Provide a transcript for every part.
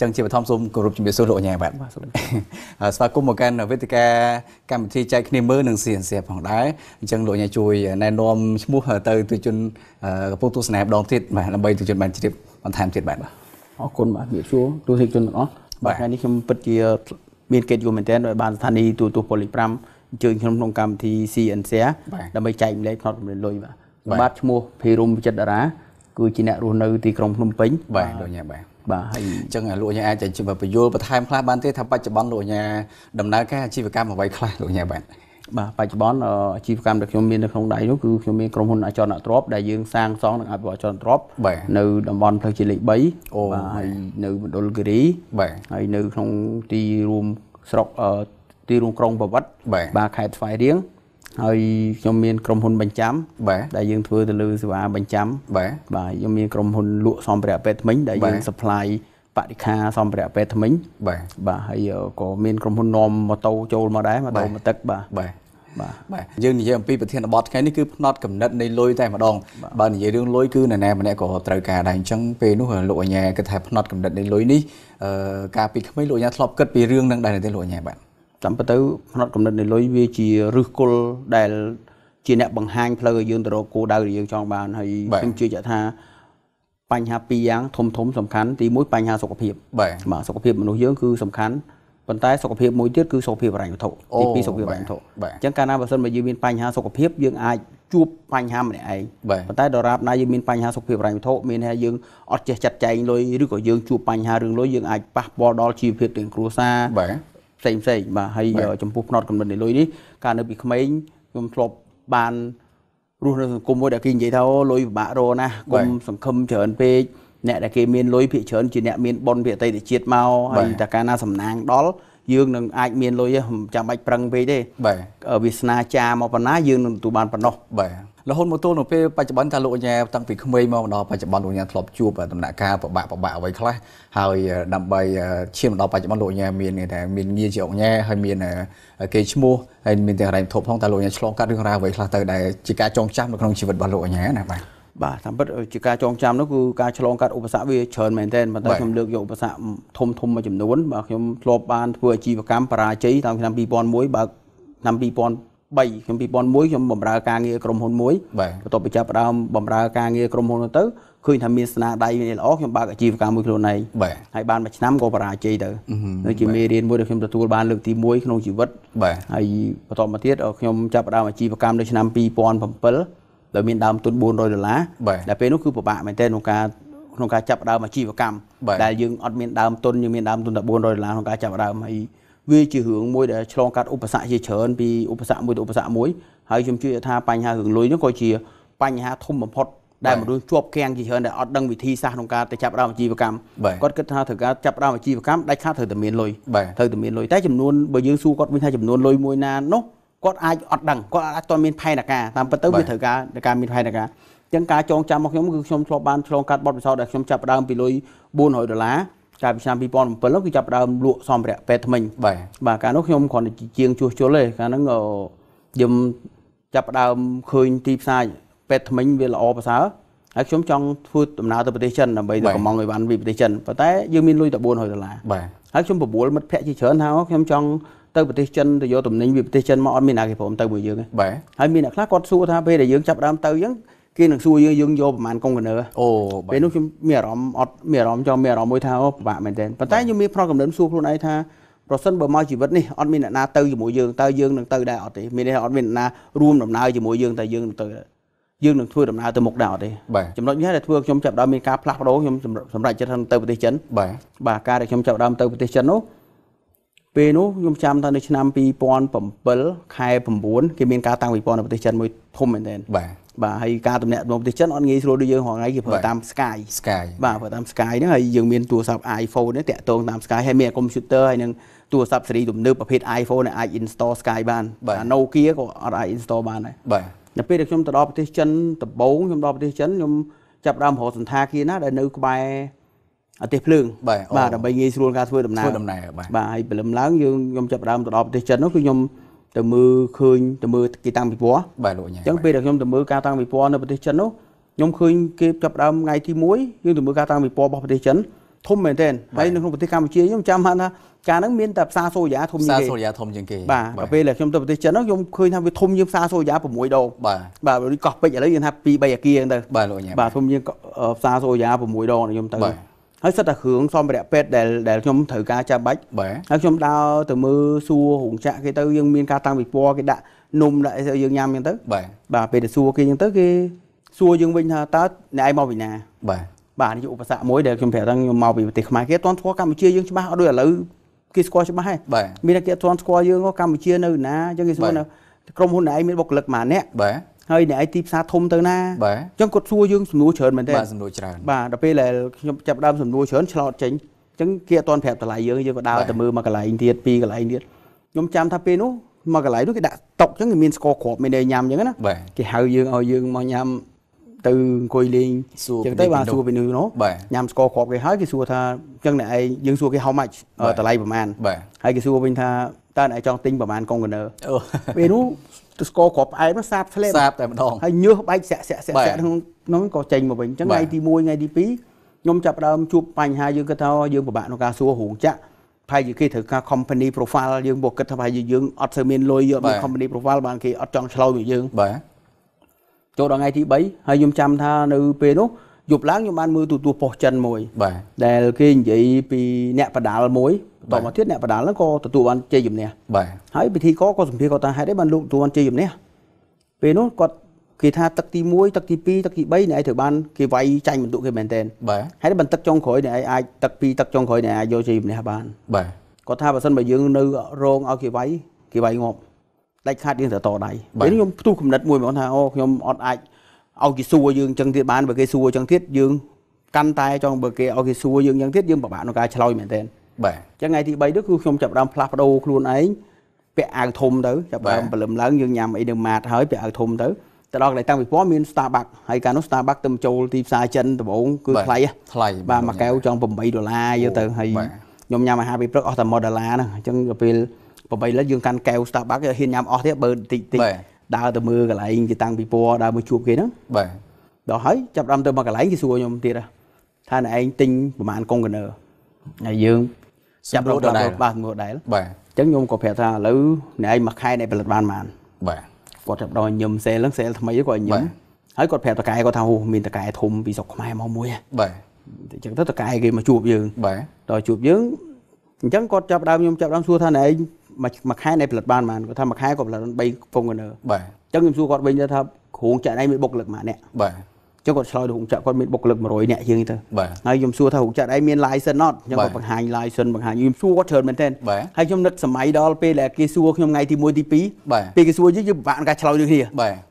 ចឹងជាបឋមសូមគោរពជំរាបសួរលោកអញ្ញាបាទស្វាគមន៍មកកាន់វេទិកាកម្មវិធីចែកគ្នាមើលនឹងសៀនសៀផងដែរអញ្ចឹងលោកអញ្ញាជួយណែនាំឈ្មោះទៅទិជនកំពុងទស្សនាម្ដងទៀតបាទដើម្បីទិជនបានជ្រាបបន្ថែមទៀតបាទអរគុណបាទជំរាបសួរទស្សនិកជនទាំងអស់បាទថ្ងៃនេះខ្ញុំពិតជាមានកិច្ចយូរមែនទែនដោយបានស្ថានីយ៍ទូរទស្សន៍ប៉ូលី5អញ្ជើញខ្ញុំក្នុងកម្មវិធី CN សៀដើម្បីចែកម្លែកផ្នត់រំលឹកលុយបាទបាទឈ្មោះភីរុំចិត្តតារាគឺជាអ្នករស់នៅទីក្រុងភ្នំពេញបាទលោកអញ្ញាបាទបាទហើយអញ្ចឹងលោកអញ្ញាអាចจะបញ្យល់បន្ថែមខ្លះបានទេថាបច្ចុប្បន្នលោកអញ្ញាដំណើរការអាជីវកម្មអ្វីខ្លះលោកអញ្ញាបាទបាទបច្ចុប្បន្នអាជីវកម្មដែលខ្ញុំមាននៅក្នុងដៃនោះគឺខ្ញុំមានក្រុមហ៊ុនអចលនទ្រព្យដែលយើងសាងសង់និងអភិវឌ្ឍអចលនទ្រព្យនៅតំបន់ផ្លូវជាតិលេខ3បាទហើយនៅមណ្ឌលគិរីបាទហើយនៅក្នុងទីរួមស្រុកទីរួមក្រុងប្រវត្តិបាទខេត្តស្វាយរៀងហើយខ្ញុំមានក្រុមហ៊ុនបញ្ចាំបាទដែលយើងធ្វើទៅលើសេវាបញ្ចាំបាទបាទខ្ញុំមានក្រុមហ៊ុនលក់សម្ភារៈពេទ្យថ្មិញដែលយើង supply បរិខាសម្ភារៈពេទ្យថ្មិញបាទបាទហើយក៏មានក្រុមហ៊ុននាំម៉ូតូចូលមកដែរម៉ូតូមកទឹកបាទបាទបាទបាទយើងនិយាយអំពីប្រធានបទថ្ងៃនេះគឺផ្នត់កំណត់នៃលុយតែម្ដងបើនិយាយរឿងលុយគឺនរណាម្នាក់ក៏ត្រូវការដែរអញ្ចឹងពេលនោះលោកអញ្ញាគិតថាផ្នត់កំណត់នៃលុយនេះអឺកាលពីក្មេងលោកអញ្ញាធ្លាប់គិតពីរឿងហ្នឹងដែរទេលោកអញ្ញាបាទតាមពិតទៅផ្នត់កំណត់នៃលុយវាជាឫសគល់ដែល ជាអ្នកបង្ហាញផ្លូវឲ្យយើងទៅរកគោលដៅដែលយើងចង់បានហើយខ្ញុំជឿជាក់ថាបញ្ហាពីរយ៉ាង ធំធំសំខាន់ទី1បញ្ហាសុខភាពបាទសុខភាពមនុស្សយើងគឺសំខាន់ប៉ុន្តែសុខភាពមួយទៀតគឺសុខភាពហិរញ្ញវត្ថុទី2សុខភាពហិរញ្ញវត្ថុអញ្ចឹងកាលណាបើសិនបើយើងមានបញ្ហាសុខភាពយើងអាចជួបបញ្ហាម្នាក់ឯងប៉ុន្តែដរាបណាយើងមានបញ្ហាសុខភាពហិរញ្ញវត្ថុមានថាយើងអត់ចេះចាត់ចែងលុយឬក៏យើងជួបបញ្ហារឿងលុយយើងអាចប៉ះពាល់ដល់ជីវភាពទាំងគ្រួសារផ្សេងផ្សេងបាទហើយចំពោះផ្នត់កំណត់នៃលុយនេះកាលនៅពីក្មេងខ្ញុំធ្លាប់បានរស់នៅសង្គមមួយដែលគេនិយាយថាអូលុយពិបាករកណាគុំសង្ឃឹមច្រើនពេកអ្នកដែលគេមានលុយភាគច្រើនជាអ្នកមានបុណ្យពីអតីតជាតិមកហើយតែកាលណាសំណាងដល់យើងនឹងអាចមានលុយទេមិនចាំបាច់ប្រឹងពេកទេបាទវាសនាចាមកប៉ុណ្ណាយើងនឹងទទួលបានប៉ុណ្ណោះបាទរហូតមកទល់នៅពេលបច្ចុប្បន្នថាលោកអញ្ញាតាំងពីក្មេងមកដល់បច្ចុប្បន្នលោកអញ្ញាធ្លាប់ជួបដំណាក់កាលប្របាក់ប្របាក់អ្វីខ្លះហើយដើម្បីឈានមកដល់បច្ចុប្បន្នលោកអញ្ញាមានថាមានងារជាអញ្ញាហើយមានគេឈ្មោះហើយមានទាំងរ៉ៃធប់ផងតើលោកអញ្ញាឆ្លងកាត់រឿងរ៉ាវអ្វីខ្លះទៅដែលជាការចងចាំនៅក្នុងជីវិតរបស់លោកអញ្ញាណាបាទបាទតាមពិតជាការចងចាំនោះគឺការឆ្លងកាត់ឧបសគ្គវាច្រើនមែនទែនប៉ុន្តែខ្ញុំលើកយកឧបសគ្គធំធំមួយចំនួនបាទខ្ញុំធ្លាប់បានធ្វើអាជីវកម្មបរាជ័យតាមឆ្នាំ2001បើឆ្នាំ2000 2003ខ្ញុំ2001ខ្ញុំបម្រើការងារក្រុមហ៊ុនមួយបន្ទាប់ពីចាប់ផ្ដើមបម្រើការងារក្រុមហ៊ុននោះទៅឃើញថាមានស្នាដៃមានល្អខ្ញុំបើកអាជីវកម្មមួយខ្លួនឯងហើយបានមួយឆ្នាំក៏បរាជ័យទៅនៅជាមេរៀនមួយដែលខ្ញុំទទួលបានលើកទី1ក្នុងជីវិតហើយបន្ទាប់មកទៀតខ្ញុំចាប់ផ្ដើមអាជីវកម្មនៅឆ្នាំ2007ដែលមានដើមទុន400ដុល្លារដែលពេលនោះគឺពិបាកមែនទែនក្នុងការក្នុងការចាប់ដើមអាជីវកម្មដែលយើងអត់មានដើមទុនយើងមានដើមទុនតែ400ដុល្លារក្នុងការចាប់ដើមហើយវាជារឿងមួយដែលឆ្លងកាត់ឧបសគ្គជាច្រើនពីឧបសគ្គមួយទៅឧបសគ្គមួយហើយខ្ញុំជឿថាបញ្ហារឿងលុយនេះក៏ជាបញ្ហាធំបំផុតដែលមនុស្សជាប់គាំងជាច្រើនដែលអត់ដឹងវិធីសាស្ត្រក្នុងការទៅចាប់ដើមអាជីវកម្មគាត់គិតថាត្រូវការចាប់ដើមអាជីវកម្មដាច់ខាតត្រូវតែមានលុយត្រូវតែមានលុយតែចំនួនបើយើងសួរគាត់វិញថាចំនួនលុយមួយណានោះគាត់អាចអត់ដឹងគាត់អាចអត់មានផែនការតាមពិតទៅវាត្រូវការការមានផែនការចឹងការចងចាំរបស់ខ្ញុំគឺខ្ញុំធ្លាប់បានឆ្លងកាត់បទពិសោធន៍ដែលខ្ញុំចាប់ដើមពីលុយ400ដុល្លារកាលពីឆ្នាំ2007ហ្នឹងគឺចាប់ដើមលក់សម្ភារៈពេទ្យថ្មីបាទបាទកាលនោះខ្ញុំគ្រាន់តែជាងជួសជុលទេកាលហ្នឹងខ្ញុំចាប់ដើមឃើញទីផ្សារពេទ្យថ្មីវាល្អប្រសើរហើយខ្ញុំចង់ធ្វើដំណើរទៅប្រទេសចិនដើម្បីទៅកំងអីវ៉ាន់ពីប្រទេសចិនប៉ុន្តែយើងមានលុយតែ400ដុល្លារបាទហើយខ្ញុំប្រមូលមិត្តភ័ក្តិជាច្រើនថាខ្ញុំចង់ទៅប្រទេសចិនទៅយកទំនិញពីប្រទេសចិនមកអត់មានអ្នកគេព្រមទៅមួយយើងទេបាទហើយមានអ្នកខ្លះគាត់សួរថាពេលដែលយើងចាប់ដើមទៅអញ្ចឹងគេនឹងសួរយើងយើងយកប្រហែលកុងតឺន័រអូពេលនោះខ្ញុំមានអារម្មណ៍អត់មានអារម្មណ៍ចង់មានអារម្មណ៍មួយថាអូពិបាកមែនទែនប៉ុន្តែខ្ញុំមានប្រកកំណត់សួរខ្លួនឯងថាប្រសិនបើមកជីវិតនេះអត់មានអ្នកណាទៅជាមួយយើងតើយើងនឹងទៅដែរអត់ទេមានអត់មានអ្នកណារួមដំណើរជាមួយយើងតើយើងនឹងទៅយើងនឹងធ្វើដំណើរទៅមុខដែរអត់ទេចំណុចនេះដែលធ្វើខ្ញុំចាប់ដើមមានការផ្លាស់ប្ដូរខ្ញុំសម្រេចចិត្តថាទៅប្រទេសចិនបាទបាទការដែលខ្ញុំចាប់ដើមទៅប្រទេសចិននោះពេលនោះខ្ញុំចាំថានៅឆ្នាំ2007ខែ9គេមានការតាំងពិព័រណ៍នៅប្រទេសចិនមួយធំមែនទែនបាទបាទហើយការតំណាក់តំណងប្រទេសចិនអត់ងាយស្រួលដូចយើងរហងៃគេប្រើតាម Sky Sky បាទប្រើតាម Sky ហ្នឹងហើយយើងមានទូរស័ព្ទ iPhone ហ្នឹងតាក់ទងតាម Sky ហើយមានកុំព្យូទ័រហើយនឹងទូរស័ព្ទស៊េរីទំនើបប្រភេទ iPhone ដែលអាច install Sky បានអា Nokia ក៏អត់អាច install បានដែរបាទនៅពេលដែលខ្ញុំទៅដល់ប្រទេសចិនដំបូងខ្ញុំដល់ប្រទេសចិនខ្ញុំចាប់ដើមរកសន្តាគារណាដែលនៅក្បែរអទេសភ្លើងបាទដើម្បីងាយស្រួលការធ្វើដំណើរធ្វើដំណើរបាទបាទហើយព្រលឹមឡើងយើងខ្ញុំចាប់ដើមទៅដល់ប្រទេសចិននោះគឺខ្ញុំទៅមើលឃើញទៅមើលគេតាំងពិព័រណ៍បាទលោកអញ្ញាអញ្ចឹងពេលដែលខ្ញុំទៅមើលការតាំងពិព័រណ៍នៅប្រទេសចិននោះខ្ញុំឃើញគេចាប់ដើមថ្ងៃទី1យើងទៅមើលការតាំងពិព័រណ៍របស់ប្រទេសចិនធំមែនទែនហើយនៅក្នុងប្រទេសកម្ពុជាខ្ញុំចាំថាការហ្នឹងមានតែផ្សារសូរិយាធំជាងគេផ្សារសូរិយាធំជាងគេបាទពេលដែលខ្ញុំទៅប្រទេសចិនហ្នឹងខ្ញុំឃើញថាវាធំជាងផ្សារសូរិយា6ដងបាទបាទដូចកោះពេជ្រឥឡូវយើងថា2 3អាគារហ្នឹងទៅបាទលោកអញ្ញាបាទធំជាងផ្សារសូរិយា6ដងខ្ញុំទៅហើយសិតតែគ្រឿងសម្ភារៈពេទ្យដែលដែលខ្ញុំត្រូវការចាំបាច់ហើយខ្ញុំដើរទៅមើលសួររោងចក្រគេទៅយើងមានការតាំងពិព័រណ៍គេដាក់នំដាក់យើងញ៉ាំអញ្ចឹងទៅបាទបាទពេលទៅសួរគេអញ្ចឹងទៅគេសួរយើងវិញថាតើអ្នកឯងមកពីណាបាទបាទនេះជាឧបសគ្គមួយដែលខ្ញុំប្រាប់ថាខ្ញុំមកពីប្រទេសខ្មែរគេអត់ទាន់ស្គាល់កម្ពុជាយើងច្បាស់អត់ដូចឥឡូវគេស្គាល់ច្បាស់ហ៎មានតែគេអត់ទាន់ស្គាល់យើងកម្ពុជានៅណាអញ្ចឹងគេសួរនៅក្រុមហ៊ុនឯងមានបុគ្គលិកប៉ុន្មានអ្នកបាទហើយអ្នកឯងទីផ្សារធំទៅណាអញ្ចឹងគាត់សួរយើងសំណួរច្រើនមែនទេបាទសំណួរច្រើនបាទដល់ពេលដែលខ្ញុំចាប់ដើមសំណួរច្រើនឆ្លោតចេញអញ្ចឹងគេអត់ទាន់ប្រាប់តម្លៃយើងយើងក៏ដើរទៅមើលមកកន្លែងទៀតពីរកន្លែងទៀតខ្ញុំចាំថាពេលនោះមកកន្លែងនោះគេដាក់តុកអញ្ចឹងគេមានស្ករគ្រាប់មានតែញ៉ាំអញ្ចឹងណាគេហៅយើងឲ្យយើងមកញ៉ាំទៅអង្គុយលេងអញ្ចឹងទៅបាទសួរពីនោះនោះញ៉ាំស្ករគ្រាប់គេហើយគេសួរថាអញ្ចឹងអ្នកឯងយើងសួរគេ how much តម្លៃប្រហែលហើយគេសួរវិញថាតើអ្នកចង់ទិញប្រហែលកុងកឺន័រវានោះទៅស្គរគ្រាប់ផ្អែមសាបធ្លាក់សាបតែម្ដងហើយញើសបែកសាក់សាក់សាក់សាក់ក្នុងនោះក៏ចេញមកវិញអញ្ចឹងថ្ងៃទី1ថ្ងៃទី2ខ្ញុំចាប់ដើមជួបបញ្ហាយើងគិតថាយើងពិបាកក្នុងការសួររោងចក្រប្រហែលជាគេត្រូវការ company profile យើងមកគិតថាប្រហែលជាយើងអត់សូវមានលុយយកមក company profile បានគេអត់ចង់ឆ្លោយមកយើងបាទចូលដល់ថ្ងៃទី3ហើយខ្ញុំចាំថានៅពេលនោះយប់ឡើងខ្ញុំបានមើលទូទួប៉ុស្ចិនមួយបាទដែលគេនិយាយពីអ្នកបដាលមួយបន្តមកទៀតអ្នកបដាលហ្នឹងក៏ទទួលបានជ័យជំនះបាទហើយពិធីករក៏សម្ភារគាត់ថាហេតុអីបានលោកទទួលបានជ័យជំនះពេលនោះគាត់គេថាទឹកទី1ទឹកទី2ទឹកទី3អ្នកឯងត្រូវបានគេវាយចាញ់បន្ទុកគេមែនតើបាទហើយបានទឹកចុងក្រោយអ្នកឯងអាចទឹក2ទឹកចុងក្រោយអ្នកឯងយកជ័យជំនះបានបាទគាត់ថាបើសិនបើយើងនៅរងឲ្យគេវាយគេវាយងាប់ដាច់ខាតយើងត្រូវតដៃពេលខ្ញុំផ្ទុះគំនិតមួយមកថាអូខ្ញុំអត់អាចឲ្យគេសួរយើងចឹងទៀតបានបើគេសួរចឹងទៀតយើងកាន់តែចង់បើគេឲ្យគេសួរយើងចឹងទៀតយើងពិបាកក្នុងការឆ្លើយមែនទែនបាទចឹងថ្ងៃទី3នេះគឺខ្ញុំចាប់ដើមផ្លាស់ប្ដូរខ្លួនឯងពាក់អាវធំទៅចាប់ដើមព្រលឹមឡើងយើងញ៉ាំអីនៅម៉ាតហើយពាក់អាវធំទៅទៅដល់កន្លែងតាំងពីពណ៌មាន Starbucks ហើយកាលនោះ Starbucks ទៅចូលទីផ្សារចិនដំបូងគឺថ្លៃថ្លៃបាទមួយកែវចង់8ដុល្លារយកទៅហើយខ្ញុំញ៉ាំអាហារពេលព្រឹកអស់តែ1ដុល្លារហ្នឹងអញ្ចឹងទៅពេល8លិចយើងកាន់កែវ Starbucks ហ៊ានញ៉ាំអស់ទៀតបើតិចតិចដើរទៅមើលកន្លែងទីតាំងពិព័រណ៍ដើរមកជួបគេហ្នឹងបាទដល់ហើយចាប់ដើមទៅមកកន្លែងគេសួរខ្ញុំទៀតថាណែឯងទិញប្រហែលកុងកណឺហើយយើងចាប់រត់ដល់បាទមើលដែរបាទអញ្ចឹងខ្ញុំក៏ប្រាប់ថាឥឡូវណែឯងមួយខែណែផលិតបានបានបាទគាត់ចាប់ដល់ញឹមសេលហ្នឹងសេលថ្មីគាត់ញឹមហើយគាត់ប្រាប់តកែគាត់ថាអូមានតកែធំពីស្រុកខ្មែរមកមួយបាទអញ្ចឹងទៅតកែគេមកជួបយើងបាទដល់ជួបយើងអញ្ចឹងគាត់ចាប់ដើមខ្ញុំចាប់ដើមសួរថាណែឯងមួយខែនៃផលិតបានបានគាត់ថាមួយខែគាត់ផលិតបាន3កំប៉ុងកណ្ដើបាទអញ្ចឹងខ្ញុំសួរគាត់វិញថាគ្រូងចាក់ឯងមានបុគ្គលិកប៉ុន្មានអ្នកបាទចឹងគាត់ឆ្លើយទៅហុងចាក់គាត់មានបុគ្គលិក100នាក់ជាងទេហើយខ្ញុំសួរថាហុងចាក់ឯងមាន license អត់ចឹងគាត់បង្ហាញ license បង្ហាញខ្ញុំសួរគាត់ច្រើនមែនទែនហើយខ្ញុំនឹកសម័យដល់ពេលដែលគេសួរខ្ញុំថ្ងៃទី1ទី2ពេលគេសួរយើងយើងពិបាកក្នុងការឆ្លើយនឹងគ្នា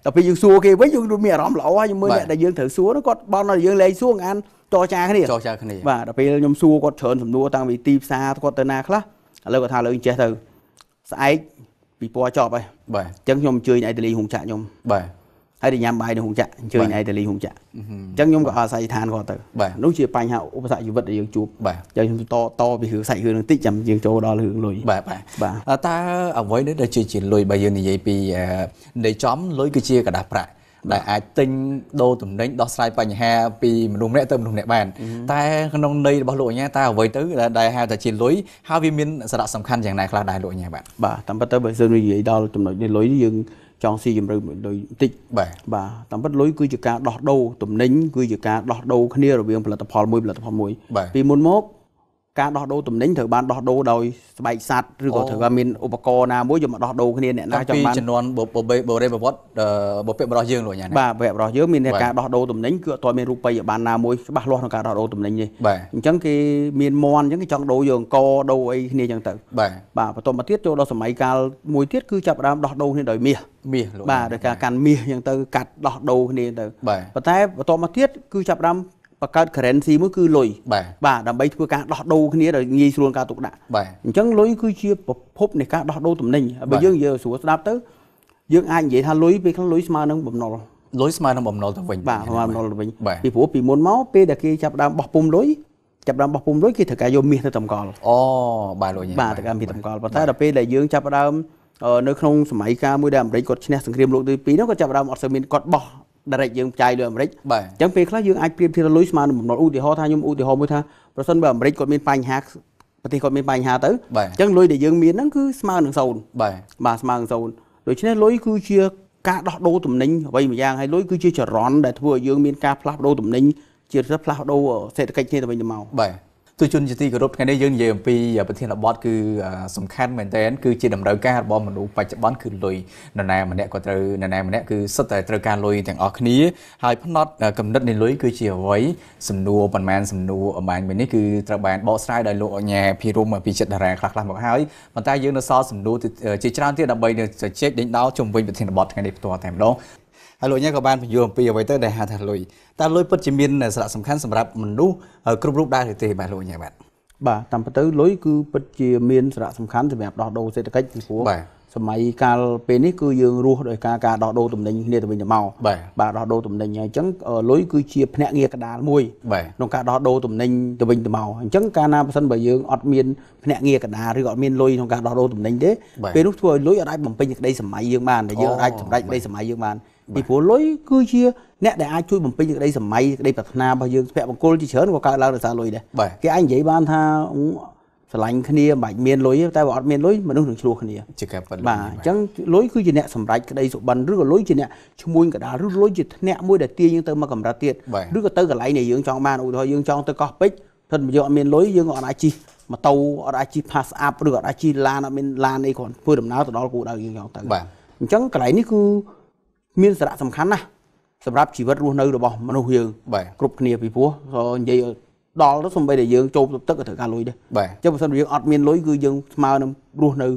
ដល់ពេលយើងសួរគេវិញយើងមានអារម្មណ៍ល្អហើយខ្ញុំមើលអ្នកដែលយើងត្រូវសួរគាត់បន់ដល់យើងលែងសួរងានចរចាគ្នាចរចាគ្នាបាទដល់ពេលខ្ញុំសួរគាត់ច្រើនសំណួរតាំងពីទីផ្សារគាត់ទៅណាខ្លះឥឡូវគាត់ថាលើចេះទៅស្អែកពីពណ៌ចប់ហើយបាទអញ្ចឹងខ្ញុំអញ្ជើញអៃតាលីហុងចាក់ខ្ញុំបាទហើយទៅញ៉ាំបាយនៅហុងចាក់អញ្ជើញអៃតាលីហុងចាក់អញ្ចឹងខ្ញុំក៏អាស័យដ្ឋានគាត់ទៅនោះជាបញ្ហាឧបសគ្គជីវិតដែលយើងជួបបាទយើងតតពីរឿងសាច់រឿងនឹងតិចចាំយើងចូលដល់រឿងលុយបាទបាទតើអ្វីនេះដែលជាជាលុយបើយើងនិយាយពីនៃចំលុយគឺជាกระดาษប្រាក់ដែលអាចទិញដូរទំនិញដោះស្រាយបញ្ហាពីមនុស្សម្នាក់ទៅមនុស្សម្នាក់បានតែក្នុងន័យរបស់លោកអញ្ញាតើអ្វីទៅ ដែលហៅថាជាលុយហើយវាមានសារៈសំខាន់យ៉ាងណាខ្លះដែរលោកអញ្ញាបាទបាទតាមពិតទៅបើយើងនិយាយដល់ចំណុចនេះលុយយើងចង់ស៊ីជំរឿនលុយបន្តិចបាទបាទតាមពិតលុយគឺជាការដោះដូរទំនិញគឺជាការដោះដូរគ្នារវាងផលិតផលមួយផលិតផលមួយពីមុនមកការដោះដូរទំនិញត្រូវបានដោះដូរដោយស្បែកសัตว์ឬក៏ត្រូវមានឧបករណ៍ណាមួយយកមកដោះដូរគ្នាអ្នកណាចង់បានពីចំនួនបបេបរិបវត្តបពាក់បរោះយើងលោកញ៉ាបាទបពាក់បរោះយើងមានការដោះដូរទំនិញគឺអត់ទាន់មានរូបិយប័ណ្ណណាមួយច្បាស់លាស់ក្នុងការដោះដូរទំនិញនេះអញ្ចឹងគេមានមន់អញ្ចឹងគេចង់ដូរយកអង្គដូរអីគ្នាអញ្ចឹងទៅបាទបាទបន្តមកទៀតចូលដល់សម័យកាលមួយទៀតគឺចាប់ផ្ដើមដោះដូរគ្នាដោយមាសមាសលោកបាទដោយការកាន់មាសអញ្ចឹងទៅកាត់ដោះដូរគ្នាទៅប៉ុន្តែបន្តមកទៀតគឺចាប់ផ្ដើមបង្កើត currency មួយគឺលុយបាទបាទដើម្បីធ្វើការដោះដូរគ្នាដោយងាយស្រួលការទុកដាក់បាទអញ្ចឹងលុយគឺជាប្រភពនៃការដោះដូរទំនិញបើយើងនិយាយស្រួលស្ដាប់ទៅយើងអាចនិយាយថាលុយពេលខ្លះលុយស្មើនឹងបំណុលលុយស្មើនឹងបំណុលទៅវិញបាទបំណុលទៅវិញពីព្រោះពីមុនមកពេលដែលគេចាប់ដើមបោះពុំលុយចាប់ដើមបោះពុំលុយគេត្រូវការយកមាសទៅតម្កល់អូបាទលុយបាទត្រូវការមាសតម្កល់ប៉ុន្តែដល់ពេលដែលយើងចាប់ដើមនៅក្នុងសម័យកាលមួយដែលអាមេរិកគាត់ឈ្នះសង្គ្រាមលោកទី2នោះគាត់ចាប់ដើមអត់សូវមានគាត់បោះ direct យើងផ្សាយលើអាមេរិកអញ្ចឹងពេលខ្លះយើងអាចប្រៀបធៀបលុយស្មើនឹងបំណុលឧទាហរណ៍ថាខ្ញុំឧទាហរណ៍មួយថាប្រសិនបើអាមេរិកគាត់មានបញ្ហាប្រទេសគាត់មានបញ្ហាទៅអញ្ចឹងលុយដែលយើងមានហ្នឹងគឺស្មើនឹង0បាទបាទស្មើនឹង0ដូច្នេះលុយគឺជា ការដោះដូរទំនិញអ្វីមួយយ៉ាងហើយលុយគឺជាចរន្តដែលធ្វើឲ្យយើងមានការផ្លាស់ប្ដូរទំនិញជាផ្លាស់ប្ដូរសេដ្ឋកិច្ចគ្នាទៅវិញទៅមកបាទទូជនជាទីគោរពថ្ងៃនេះយើងនិយាយអំពីប្រធានបទគឺសំខាន់មែនតើគឺជាតម្រូវការរបស់មនុស្សបច្ចុប្បន្នគឺលុយនរណាម្នាក់ក៏ត្រូវនរណាម្នាក់គឺសិតតែត្រូវការលុយទាំងអស់គ្នាហើយផ្នត់កំណត់នៃលុយគឺជាអ្វីសំណួរប៉ុន្មានសំណួរអំបញ្ញមួយនេះគឺត្រូវបានបកស្រាយដោយលោកអញ្ញាភិរមពីចិត្តតារាខ្លះខ្លះមកហើយប៉ុន្តែយើងនៅសល់សំណួរជាច្រើនទៀតដើម្បីជជែកដេញដោលជុំវិញប្រធានបទថ្ងៃនេះផ្ទាល់តែម្ដងហើយលោកញ៉ែក៏បានបញ្យល់អំពីអ្វីទៅដែលហៅថាលុយតើលុយពិតជាមានសារៈសំខាន់សម្រាប់មនុស្សគ្រប់រូបដែរឬទេបាទលោកញ៉ែបាទបាទតាមពិតទៅលុយគឺពិតជាមានសារៈសំខាន់សម្រាប់ដោះដូរសេដ្ឋកិច្ចពីព្រោះសម័យកាលពេលនេះគឺយើងរស់ដោយការការដោះដូរទំនិញគ្នាទៅវិញទៅមកបាទដោះដូរទំនិញហើយអញ្ចឹងលុយគឺជាភ្នាក់ងារកដាលមួយក្នុងការដោះដូរទំនិញទៅវិញទៅមកអញ្ចឹងកាលណាប្រសិនបើយើងអត់មានភ្នាក់ងារកដាលឬអត់មានលុយក្នុងការដោះដូរទំនិញទេពេលនោះធ្វើឲ្យលុយអាចបំពេញក្តីសម័យយើងបានដែលយើងអាចសម្រេចក្តីសម័យយើងបានពីព្រោះលុយគឺជាអ្នកដែលអាចជួយបំពេញក្តីសម័យក្តីប្រាថ្នារបស់យើងសុភមង្គលជាច្រើនក៏កើតឡើងដោយសារលុយដែរគេអាចនិយាយបានថាស្រឡាញ់គ្នាមិនបាច់មានលុយទេតែបើអត់មានលុយមនុស្សនឹងឆ្លោះគ្នាជាការពិតបាទអញ្ចឹងលុយគឺជាអ្នកសម្រេចក្តីសុបិនឬក៏លុយជាអ្នកឈ្មួញកដាលឬលុយជាធ្នាក់មួយដែលទាញយើងទៅមកកម្រិតទៀតឬក៏ទៅកន្លែងដែលយើងចង់បានឧទាហរណ៍យើងចង់ទៅកោះពេជ្រថិតមកយកអត់មានលុយយើងក៏អត់អាចជិះម៉ូតូអត់អាចជិះ pass up ឬក៏អត់អាចជិះឡានអត់មានឡានអីគ្រាន់ធ្វើដំណើរទៅដល់គោលដៅយើងចង់ទៅបាទអញ្ចឹងកន្លែងនេះគឺមានសារៈសំខាន់ណាស់សម្រាប់ជីវិតរស់នៅរបស់មនុស្សយើងបាទគ្រប់គ្នាពីព្រោះក៏និយាយដល់ទៅសំបីតែយើងចូលទឹកក៏ត្រូវការលុយដែរបាទអញ្ចឹងបើសិនយើងអត់មានលុយគឺយើងស្មើនឹងរស់នៅ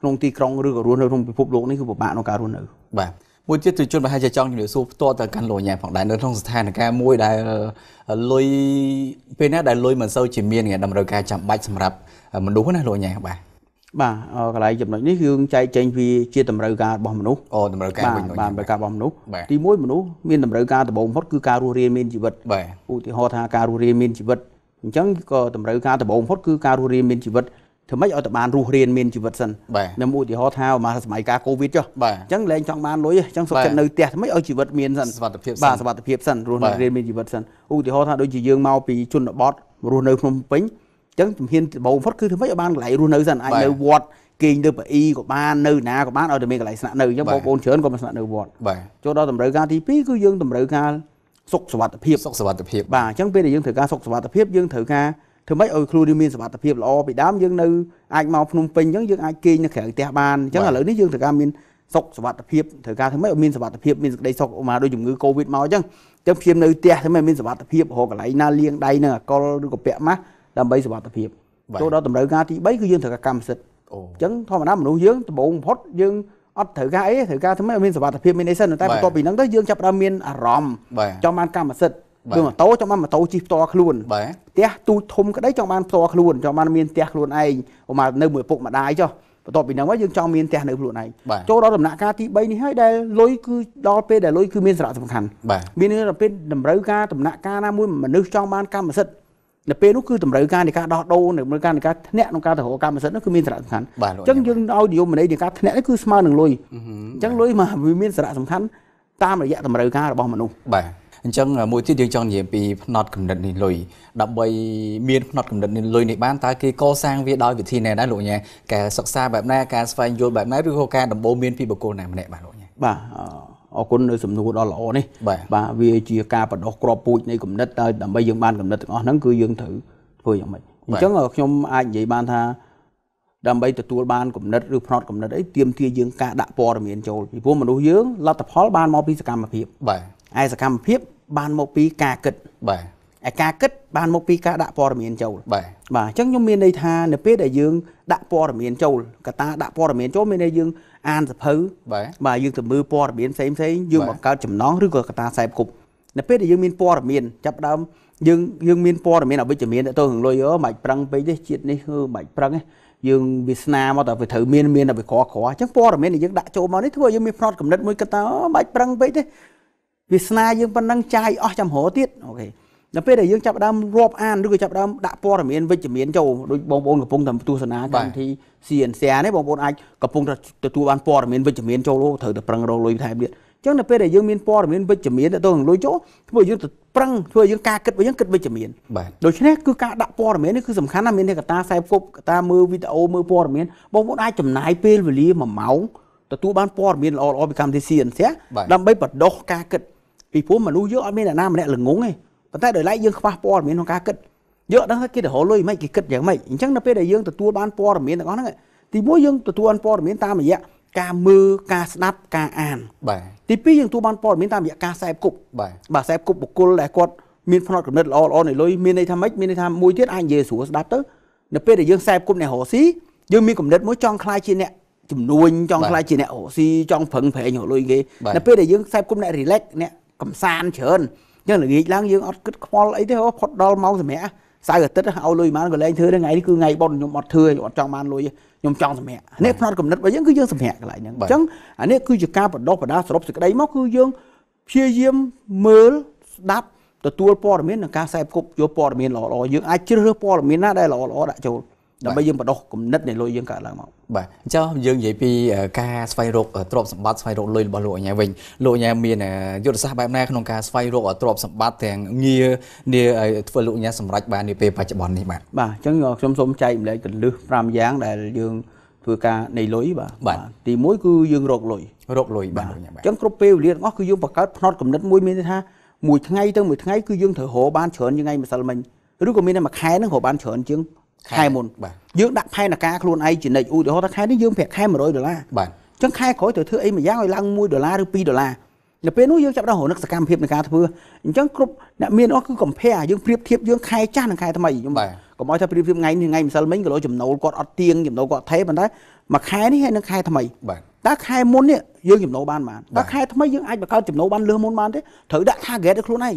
ក្នុងទីក្រុងឬក៏រស់នៅក្នុងពិភពលោកនេះគឺពិបាកក្នុងការរស់នៅបាទមួយទៀតទិជនប្រហែលជាចង់ជំរាបសួរផ្ទាល់ទៅកាន់លោកញ៉ែផងដែរនៅក្នុងស្ថានភាពមួយដែលលុយពេលណាដែលលុយមិនសូវជាមានតម្រូវការចាំបាច់សម្រាប់មនុស្សណាលោកញ៉ែបាទបាទកន្លែងចំណុចនេះគឺចែកចែងវាជាតម្រូវការរបស់មនុស្សអូតម្រូវការវិញបាទតម្រូវការរបស់មនុស្សទី1មនុស្សមានតម្រូវការដំបូងបំផុតគឺការរស់រានមានជីវិតបាទឧទាហរណ៍ថាការរស់រានមានជីវិតអញ្ចឹងក៏តម្រូវការដំបូងបំផុតគឺការរស់រានមានជីវិតធ្វើម៉េចឲ្យតបានរស់រានមានជីវិតសិនខ្ញុំឧទាហរណ៍ថាមកសម័យកាលកូវីដចុះអញ្ចឹងលែងចង់បានលុយអញ្ចឹងសុខចិត្តនៅផ្ទះធ្វើម៉េចឲ្យជីវិតមានសិនសុខភាពសិនបាទសុខភាពសិនរស់រានមានជីវិតសិនឧទាហរណ៍ថាដូចជាយើងមកពីជនបទរស់នៅភ្នំពេញចឹងជំហានដំបូងបំផុតគឺធ្វើម៉េចឲ្យបានកន្លែងរស់នៅសិនអាចនៅវត្តគេងនៅប្រអ៊ីក៏បាននៅណាក៏បានឲ្យតែមានកន្លែងស្នាក់នៅអញ្ចឹងបងប្អូនច្រើនក៏មកស្នាក់នៅវត្តចូលដល់តម្រូវការទី2គឺយើងតម្រូវការសុខសวัสดิភាពសុខសวัสดิភាពបាទអញ្ចឹងពេលដែលយើងត្រូវការសុខសวัสดิភាពយើងត្រូវការធ្វើម៉េចឲ្យខ្លួនយើងមានសวัสดิភាពល្អពីដើមយើងនៅអាចមកភ្នំពេញអញ្ចឹងយើងអាចគេងនៅក្រៅផ្ទះបានអញ្ចឹងឥឡូវនេះយើងត្រូវការមានសុខសวัสดิភាពត្រូវការធ្វើម៉េចឲ្យមានសวัสดิភាពមានសេចក្តីសុខឧបមាដូចជំងឺ Covid មកអញ្ចឹងអញ្ចឹងព្យាមនៅផ្ទះធ្វើម៉េចមានសวัสดิភាពរកកន្លែងណាលាងដៃនឹងអកលឬក៏ពាក់ម៉ាស់ដើម្បីសុវត្ថិភាពចូលដល់តម្រូវការទី3គឺយើងត្រូវការកម្មសិទ្ធិអញ្ចឹងធម្មតាមនុស្សយើងដំបូងបំផុតយើងអត់ត្រូវការអីត្រូវការធ្វើម៉េចឲ្យមានសុវត្ថិភាពមានអីសិនតែបន្ទាប់ពីហ្នឹងទៅយើងចាប់ផ្ដើមមានអារម្មណ៍ចង់បានកម្មសិទ្ធិគឺម៉ូតូចង់បានម៉ូតូជិះផ្ទាល់ខ្លួនផ្ទះទូចធំក្តីចង់បានផ្ទាល់ខ្លួនចង់បានមានផ្ទះខ្លួនឯងឧមានៅមួយពុកម្ដាយចុះបន្ទាប់ពីហ្នឹងមកយើងចង់មានផ្ទះនៅខ្លួនឯងចូលដល់ដំណាក់កាលទី3នេះហើយដែលលុយគឺដល់ពេលដែលលុយគឺមានសារៈសំខាន់មានន័យថាពេលតម្រូវការដំណាក់កាលណាមួយមនុស្សចង់បានកម្មសិទ្ធិនៅពេលនោះគឺតម្រូវការនៃការដោះដូរនៅក្នុងការនៃការធ្នាក់ក្នុងការទៅរកកម្មសិទ្ធិនោះគឺមានសារៈសំខាន់អញ្ចឹងយើងឲ្យនិយមន័យនៃការធ្នាក់នេះគឺស្មើនឹងលុយអញ្ចឹងលុយមកវាមានសារៈសំខាន់តាមរយៈតម្រូវការរបស់មនុស្សបាទអញ្ចឹងមួយទៀតយើងចង់និយាយពីផ្នត់កំណត់នេះលុយដើម្បី មានផ្នត់កំណត់នេះលុយនេះបានតើគេកសាងវាដោយវិធីណាដែរលោកញ៉ាការសិក្សាបែបណាការស្វែងយល់បែបណាឬក៏ការដំបូងមានពីបុគ្គលណាម្នាក់បាទលោកញ៉ាបាទអរគុណនៅសំណួរដ៏ល្អនេះបាទវាជាការបដោះក្របពូជនៃគំនិតហើយដើម្បីយើងបានគំនិតទាំងអស់ហ្នឹងគឺយើងត្រូវធ្វើយ៉ាងម៉េចអញ្ចឹងខ្ញុំអាចនិយាយបានថាដើម្បីទទួលបានគំនិតឬផ្នត់គំនិតអីទៀមទាយើងការដាក់ព័ត៌មានចូលពីព្រោះមនុស្សយើងលទ្ធផលបានមកពីសកម្មភាពបាទឯសកម្មភាពបានមកពីការគិតបាទឯការគិតបានមកពីការដាក់ព័ត៌មានចូលបាទបាទអញ្ចឹងខ្ញុំមានន័យថានៅពេលដែលយើងដាក់ព័ត៌មានចូលកតាដាក់ព័ត៌មានចូលមានន័យយើងអានសភៅបាទយើងទៅមើលព័ត៌មានផ្សេងផ្សេងយើងបង្កើតចំណងឬក៏កតាខ្សែគប់នៅពេលដែលយើងមានព័ត៌មានចាប់ដើមយើងយើងមានព័ត៌មានអវិជ្ជមានទៅនឹងលុយអឺមិនប្រឹងពេកទេជាតិនេះគឺមិនប្រឹងទេយើងវាសនាមកតែវាត្រូវមានមានតែវាក្រក្រអញ្ចឹងព័ត៌មានដែលយើងដាក់ចូលមកនេះធ្វើឲ្យយើងមានផ្នត់កំណត់មួយកតាមិនប្រឹងពេកទេវាសនាយើងប៉ុណ្ណឹងចាយអស់ចាំរហទៀតអូខេដល់ពេលដែលយើងចាប់ដើមរាប់អានឬក៏ចាប់ដើមដាក់ព័ត៌មាន វិជ្ជមានចូលដូចបងប្អូនកំពុងតែទស្សនាកម្មវិធី CNCR នេះបងប្អូនអាចកំពុងតែទទួលបានព័ត៌មានវិជ្ជមានចូលត្រូវតែប្រឹងរកលុយថែមទៀតអញ្ចឹងដល់ពេលដែលយើងមានព័ត៌មានវិជ្ជមានទៅនឹងលុយចូលធ្វើយើងទៅប្រឹងធ្វើយើងការគិតវិញយើងគិតវិជ្ជមានដូច្នេះគឺការដាក់ព័ត៌មាននេះគឺសំខាន់ណាស់មានកតាខ្សែគប់កតាមើលវីដេអូមើលព័ត៌មានបងប្អូនអាចចំណាយពេលវេលា1ម៉ោងទទួលបានព័ត៌មានល្អល្អពីកម្មវិធី CNCR ដើម្បីបដោះការគិតពីព្រោះមនុស្សយើងអត់មានអ្នកណាម្នាក់ល្ងងទេប៉ុន្តែដោយឡែកយើងខ្វះព័ត៌មានក្នុងការគិតយើងអត់ដឹងថាគេទៅរកលុយមិនគេគិតយ៉ាងម៉េចអញ្ចឹងនៅពេលដែលយើងទទួលបានព័ត៌មានទាំងអស់ហ្នឹងទីមួយយើងទទួលបានព័ត៌មានតាមរយៈការមើលការស្ដាប់ការអានបាទទីពីរយើងទទួលបានព័ត៌មានតាមរយៈការសែបគប់បាទបាទសែបគប់បុគ្គលដែលគាត់មានផ្នត់គំនិតល្អល្អនៃលុយមានន័យថាម៉េចមានន័យថាមួយទៀតអាចនិយាយស្រួលស្ដាប់ទៅនៅពេលដែលយើងសែបគប់អ្នករស៊ីយើងមានគំនិតមួយចង់ខ្លាយជាអ្នកជំនួញចង់ខ្លាយជាអ្នករស៊ីចង់ប្រឹងប្រែងរលុយគេនៅពេលដែលយើងខ្សែគុំអ្នក relax អ្នកកំសាន្តច្រើនចឹងល្ងាចឡើងយើងអត់គិតខ្វល់អីទេអូផុតដល់ម៉ោងសម្រាប់សៅរ៍អាទិត្យឲ្យលុយបានក៏លែងធ្វើថ្ងៃនេះគឺថ្ងៃបុណ្យខ្ញុំអត់ធ្វើអត់ចង់បានលុយខ្ញុំចង់សម្រាប់នេះផ្នត់កំណត់របស់យើងគឺយើងសម្រាប់កន្លែងហ្នឹងអញ្ចឹងអានេះគឺជាការបដោះបដាសរុបសេចក្តីមកគឺយើងព្យាយាមមើលស្ដាប់ទទួលព័ត៌មាននិងការសេពគប់យកព័ត៌មានល្អៗយើងអាចជ្រើសរើសព័ត៌មានណាដែលល្អៗដាក់ចូលដើម្បីយើងបដោះគំនិតនៃលុយយើងកើតឡើងមកបាទអញ្ចឹងយើងនិយាយពី ការស្វែងរកទ្រព្យសម្បត្តិស្វែងរកលុយរបស់លោកអញ្ញាវិញលោកអញ្ញាមានយុទ្ធសាស្ត្របែបណាក្នុងការស្វែងរកទ្រព្យសម្បត្តិទាំងងារនេះធ្វើលោកអញ្ញាសម្រេចបាននាពេលបច្ចុប្បន្ននេះបាទបាទអញ្ចឹងខ្ញុំសូមចែកម្លែកកលឹះ5យ៉ាងដែលយើង ធ្វើការនៃលុយបាទទី1គឺយើងរកលុយរកលុយបាទអញ្ចឹងគ្រប់ពេលវេលាទាំងអស់គឺយើងបង្កើតផ្នត់កំណត់មួយមានន័យថាមួយថ្ងៃទៅមួយថ្ងៃគឺយើងត្រូវរកបានច្រើនយ៉ាងណាម្សិលមិញឬក៏មានតែមួយខែនឹងរកបានច្រើនជាងខែមុនបាទយើងដាក់ផែនការខ្លួនឯងជានិច្ចឧទាហរណ៍ថាខែនេះយើងប្រាក់ខែ100ដុល្លារបាទអញ្ចឹងខែក្រោយត្រូវធ្វើអីមួយយ៉ាងឲ្យឡើង1ដុល្លារឬ2ដុល្លារនៅពេលនោះយើងចាប់ដល់រនឹកសកម្មភាពនៃការធ្វើអញ្ចឹងគ្រប់អ្នកមានអស់គឺកំភែយើងប្រៀបធៀបយើងខែចាស់និងខែថ្មីខ្ញុំបាទកុំឲ្យថាប្រៀបធៀបថ្ងៃនេះថ្ងៃម្សិលមិញក៏លោចំណូលគាត់អត់ទៀងចំណូលគាត់ថេប៉ុន្តែមួយខែនេះហើយនឹងខែថ្មីបាទតើខែមុននេះយើងចំណូលបានបានតើខែថ្មីយើងអាចបង្កើតចំណូលបានលើសមុនបានទេត្រូវដាក់ target ឲ្យខ្លួនឯង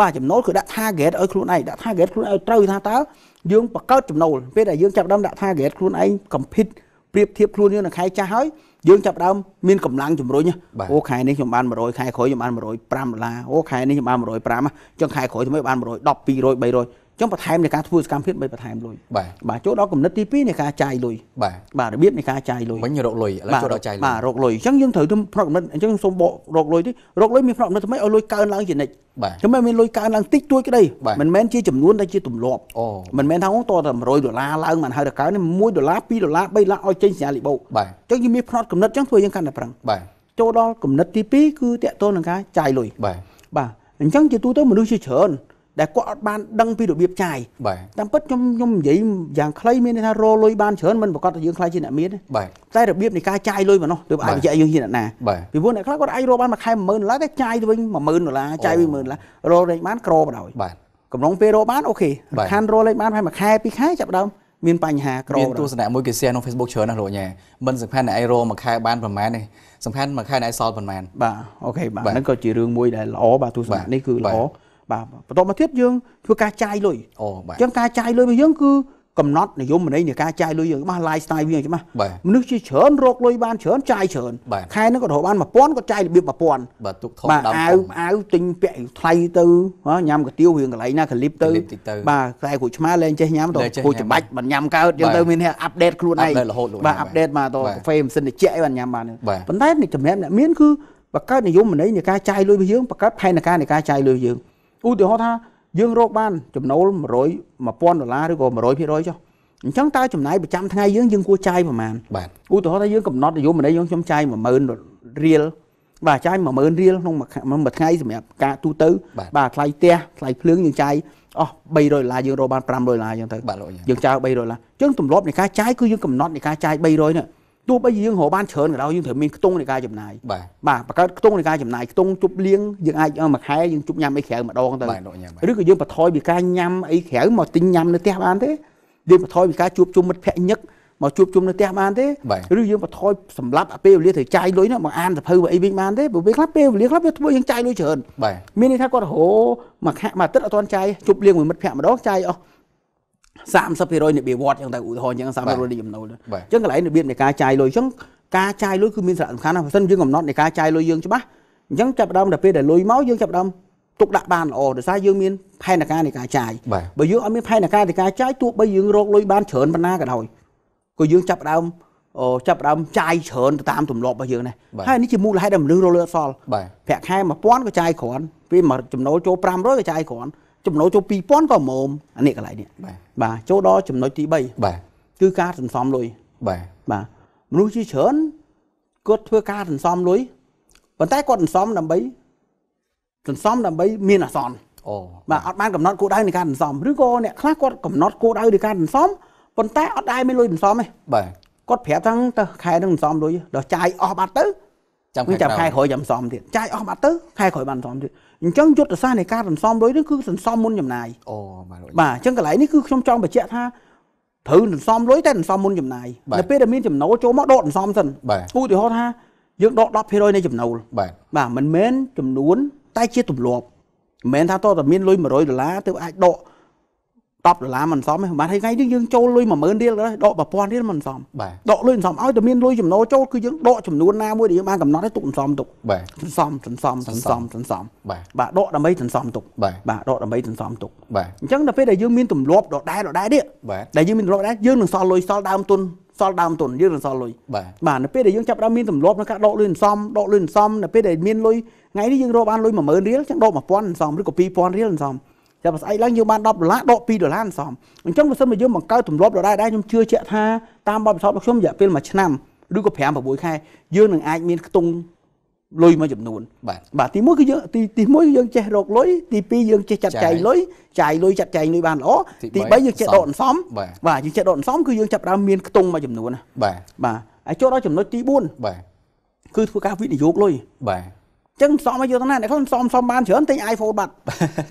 បាទចំណូលគឺដាក់ target ឲ្យខ្លួនឯងដាក់ target ខ្លួនឯងឲ្យត្រូវថាតើយើងបង្កើតចំណូលពេលដែលយើងចាប់ដើមដាក់ target ខ្លួនឯង compete ប្រៀបធៀបខ្លួនយើងនៅខែចាស់ហើយយើងចាប់ដើមមានកម្លាំងជំរុញអូខែនេះខ្ញុំបាន100ខែក្រោយខ្ញុំបាន105ដុល្លារអូខែនេះខ្ញុំបាន105អញ្ចឹងខែក្រោយថ្មីបាន110 200 300ចឹងបន្ថែមនៃការធ្វើសកម្មភាពបីបន្ថែមលុយបាទបាទចូលដល់គំនិតទី2នៃការចាយលុយបាទបាទរបៀបនៃការចាយលុយវិញរកលុយឥឡូវចូលដល់ចាយលុយបាទរកលុយអញ្ចឹងយើងត្រូវធ្វើផ្នែកគំនិតអញ្ចឹងខ្ញុំសូមបករកលុយទីរកលុយមានផ្នែកគំនិតថ្មីឲ្យលុយកើនឡើងជានិច្ចខ្ញុំមិនមានលុយកើនឡើងតិចតួចក្តីមិនមែនជាចំនួនដែលជាទម្លាប់មិនមែនថាអូតតែ100ដុល្លារឡើងមិនហៅថាកើន1ដុល្លារ2ដុល្លារ3ដុល្លារឲ្យចេញសញ្ញាលិបោអញ្ចឹងយើងមានផ្នែកគំនិតអញ្ចឹងធ្វើយើងកាន់តែប្រឹងបាទចូលដល់គំនិតទី2គឺតកតលនឹងការចាយលុយបាទបាទអញ្ចឹងជាទូទៅមនុស្សជាច្រើនដែលគាត់អត់បានដឹងពីរបៀបចាយបាទតាមពិតខ្ញុំខ្ញុំនិយាយយ៉ាងខ្លីមានន័យថារលុយបានច្រើនមិនប្រកាសថាយើងខ្លាចជាអ្នកមានទេបាទតែរបៀបនៃការចាយលុយមកនោះទើបអាចបញ្ជាក់យើងជាអ្នកណាពីព្រោះអ្នកខ្លះគាត់អាចរកបានមួយខែ10000ដុល្លារតែចាយទៅវិញ10000ដុល្លារចាយវិញ10000ដុល្លាររលរែងបានក្របណ្ដោយបាទកំឡុងពេលរកបានអូខេខានរលរែងបានប្រហែលមួយខែពីរខែចាប់ដើមមានបញ្ហាក្រមានទស្សនៈមួយគេ share ក្នុង Facebook ច្រើនណាស់លោកញ៉ាមិនសំខាន់អ្នកឯងរកមួយខែបានប្រហែលនេះសំខាន់មួយខែអ្នកឯងសល់ប្រហែលបាទអូខេបាទហ្នឹងក៏ជារឿងមួយដែលល្អបាទទស្សនៈនេះគឺល្អបាទបន្តមកទៀតយើងធ្វើការចាយលុយអូបាទអញ្ចឹងការចាយលុយរបស់យើងគឺកំណត់និយមន័យនៃការចាយលុយយើងច្បាស់ lifestyle វាច្បាស់មនុស្សជាច្រើនរកលុយបានច្រើនចាយច្រើនខែហ្នឹងក៏រកបាន1000ក៏ចាយរបៀប1000បាទទុកធំដល់អាវអាវទិញពាក់ថ្លៃទៅញ៉ាំកាទៀវរៀងកន្លែងណាកលិបទៅបាទតែគ្រូឆ្មាលែងចេះញ៉ាំតគ្រូចំបាច់មិនញ៉ាំកើតយើងទៅមានអាប់ដេតខ្លួនឯងបាទអាប់ដេតមកតកាហ្វេមិនសិនតិចឯងញ៉ាំបានប៉ុន្តែនេះចំណេះអ្នកមានគឺបង្កើតនិយមន័យនៃការចាយលុយរបស់យើងបង្កើតផែនការនៃការចាយលុយយើងឧទាហរណ៍ថាយើងរកបានចំណូល100 1000ដុល្លារឬក៏100%ចុះអញ្ចឹងតើចំណាយប្រចាំថ្ងៃយើងយើងគួរចាយប្រហែលបាទឧទាហរណ៍ថាយើងកំណត់នយោបាយយើងខ្ញុំចាយ10000រៀលបាទចាយ10000រៀលក្នុងមួយថ្ងៃសម្រាប់ការទូទៅបាទថ្លៃផ្ទះថ្លៃភ្លើងយើងចាយអស់300ដុល្លារយើងរកបាន500ដុល្លារអញ្ចឹងទៅយើងចាយ300ដុល្លារអញ្ចឹងទម្លាប់នៃការចាយគឺយើងកំណត់នៃការចាយ300ហ្នឹងទោះបីយើងរកបានច្រើនក៏ដោយយើងត្រូវមានខ្ទង់នៃការចំណាយបាទបង្កើតខ្ទង់នៃការចំណាយខ្ទង់ជប់លៀងយើងអាចមួយខែយើងជប់ញ៉ាំអីក្រៅម្ដងទៅឬក៏យើងបន្ថយពីការញ៉ាំអីក្រៅមកទិញញ៉ាំនៅផ្ទះបានទេយើងបន្ថយពីការជួបជុំមិត្តភ័ក្ដិញឹកមកជួបជុំនៅផ្ទះបានទេឬយើងបន្ថយសម្រាប់ពេលវេលាត្រូវចាយលុយនោះមកអានសភៅអីវិញបានទេព្រោះពេលខ្លះពេលវេលាខ្លះវាធ្វើយើងចាយលុយច្រើនមានន័យថាគាត់រហូមួយខែមួយអាទិត្យអត់ទាន់ចាយជប់លៀងមួយមិត្តភ័ក្ដិម្ដងចាយអស់30%នៃបៀវត្តចឹងទៅឧទាហរណ៍ចឹង30%នៃចំណូលចឹងកន្លែងរបៀបនៃការចាយលុយចឹងការចាយលុយគឺមានសារៈសំខាន់ណាស់បើមិនយើងកំណត់នៃការចាយលុយយើងច្បាស់អញ្ចឹងចាប់ដើមតែពេលដែលលុយមកយើងចាប់ដើមទុកដាក់បានល្អដោយសារយើងមានផែនការនៃការចាយបើយើងអត់មានផែនការនៃការចាយទោះបីយើងរកលុយបានច្រើនប៉ុណ្ណាក៏ដោយក៏យើងចាប់ដើមចាប់ដើមចាយច្រើនទៅតាមទម្លាប់របស់យើងដែរហើយនេះជាមូលហេតុដែលមនុស្សរលឺអសល់ប្រាក់ខែ1000ក៏ចាយគ្រាន់ពេលមកចំណូលចូល500ក៏ចាយគ្រាន់ចំណូលចូល2000ក៏មុំអានេះកន្លែងនេះបាទចូលដល់ចំណុចទី3បាទគឺការសន្សំលុយបាទបាទមនុស្សជាច្រើនគាត់ធ្វើការសន្សំលុយប៉ុន្តែគាត់សន្សំដើម្បីសន្សំដើម្បី មានអាសន្នអូបាទអត់បានកំណត់គោលដៅនៃការសន្សំឬក៏អ្នកខ្លះគាត់កំណត់គោលដៅនៃការសន្សំប៉ុន្តែអត់ដែរមានលុយសន្សំទេបាទគាត់ប្រាប់ថាទៅខែនឹងសន្សំលុយដល់ចាយអស់បាត់ទៅចាំខែក្រោយចាំខែក្រោយចាំសន្សំទៀតចាយអស់បាត់ទៅខែក្រោយបានសន្សំទៀតអញ្ចឹងយុទ្ធសាស្ត្រនៃការសន្សំលុយនេះគឺសន្សំមុនចំណាយអូបាទបាទអញ្ចឹងកន្លែងនេះគឺខ្ញុំចង់បញ្ជាក់ថាត្រូវសន្សំលុយតែសន្សំមុនចំណាយនៅពេលដែលមានចំណូលចូលមកដកសន្សំសិនឧទាហរណ៍ថាយើងដក10%នៃចំណូលបាទបាទមិនមែនចំនួនតែជាទម្លាប់មិនមែនថាតើតើមានលុយ100ដុល្លារទើបអាចដក10ដុល្លារមិនសមទេបាទហើយថ្ងៃនេះយើងចូលលុយ10000រៀលដែរដក1000រៀលមិនសមដកលុយមិនសមឲ្យតែមានលុយចំណូលចូលគឺយើងដកចំនួនណាមួយដែលយើងបានកំណត់ឲ្យទុកមិនសមទុកបាទសន្សំសន្សំសន្សំសន្សំបាទបាទដកដើម្បីសន្សំទុកបាទដកដើម្បីសន្សំទុកបាទអញ្ចឹងដល់ពេលដែលយើងមានទម្លាប់ដកដែរដកដែរនេះដែលយើងមានទម្លាប់ដែរយើងនឹងសល់លុយសល់ដើមទុនសល់ដើមទុនយើងនឹងសល់លុយបាទនៅពេលដែលយើងចាប់ដើមមានទម្លាប់ក្នុងការដកលុយសន្សំដកលុយសន្សំនៅពេលដែលមានលុយថ្ងៃនេះយើងរកបានលុយ10000រៀលចឹងដក1000សន្សំឬក៏2000រៀលសន្សំចាំស្អែកឡើងយើងបាន10ដុល្លារដក2ដុល្លារសំអញ្ចឹងបើសិនជាយើងបង្កើតទម្លាប់ដដែលដែរខ្ញុំជឿជាក់ថាតាមបទពិសោធន៍របស់ខ្ញុំរយៈពេល1ឆ្នាំឬក៏5 6ខែយើងនឹងអាចមានខ្ទង់លុយមួយចំនួនបាទបាទទី1គឺយើងទីទី1យើងចេះរកលុយទី2យើងចេះចាត់ចែងលុយចាយលុយចាត់ចែងលុយបានល្អទី3យើងចេះដកអន្សំបាទយើងចេះដកអន្សំគឺយើងចាប់ផ្ដើមមានខ្ទង់មួយចំនួនបាទបាទហើយចូលដល់ចំណុចទី4បាទគឺធ្វើការវិនិយោគលុយបាទចឹងសមឲ្យយកទៅណាអ្នកខ្លួនសមសមបានច្រើនទិញ iPhone បាត់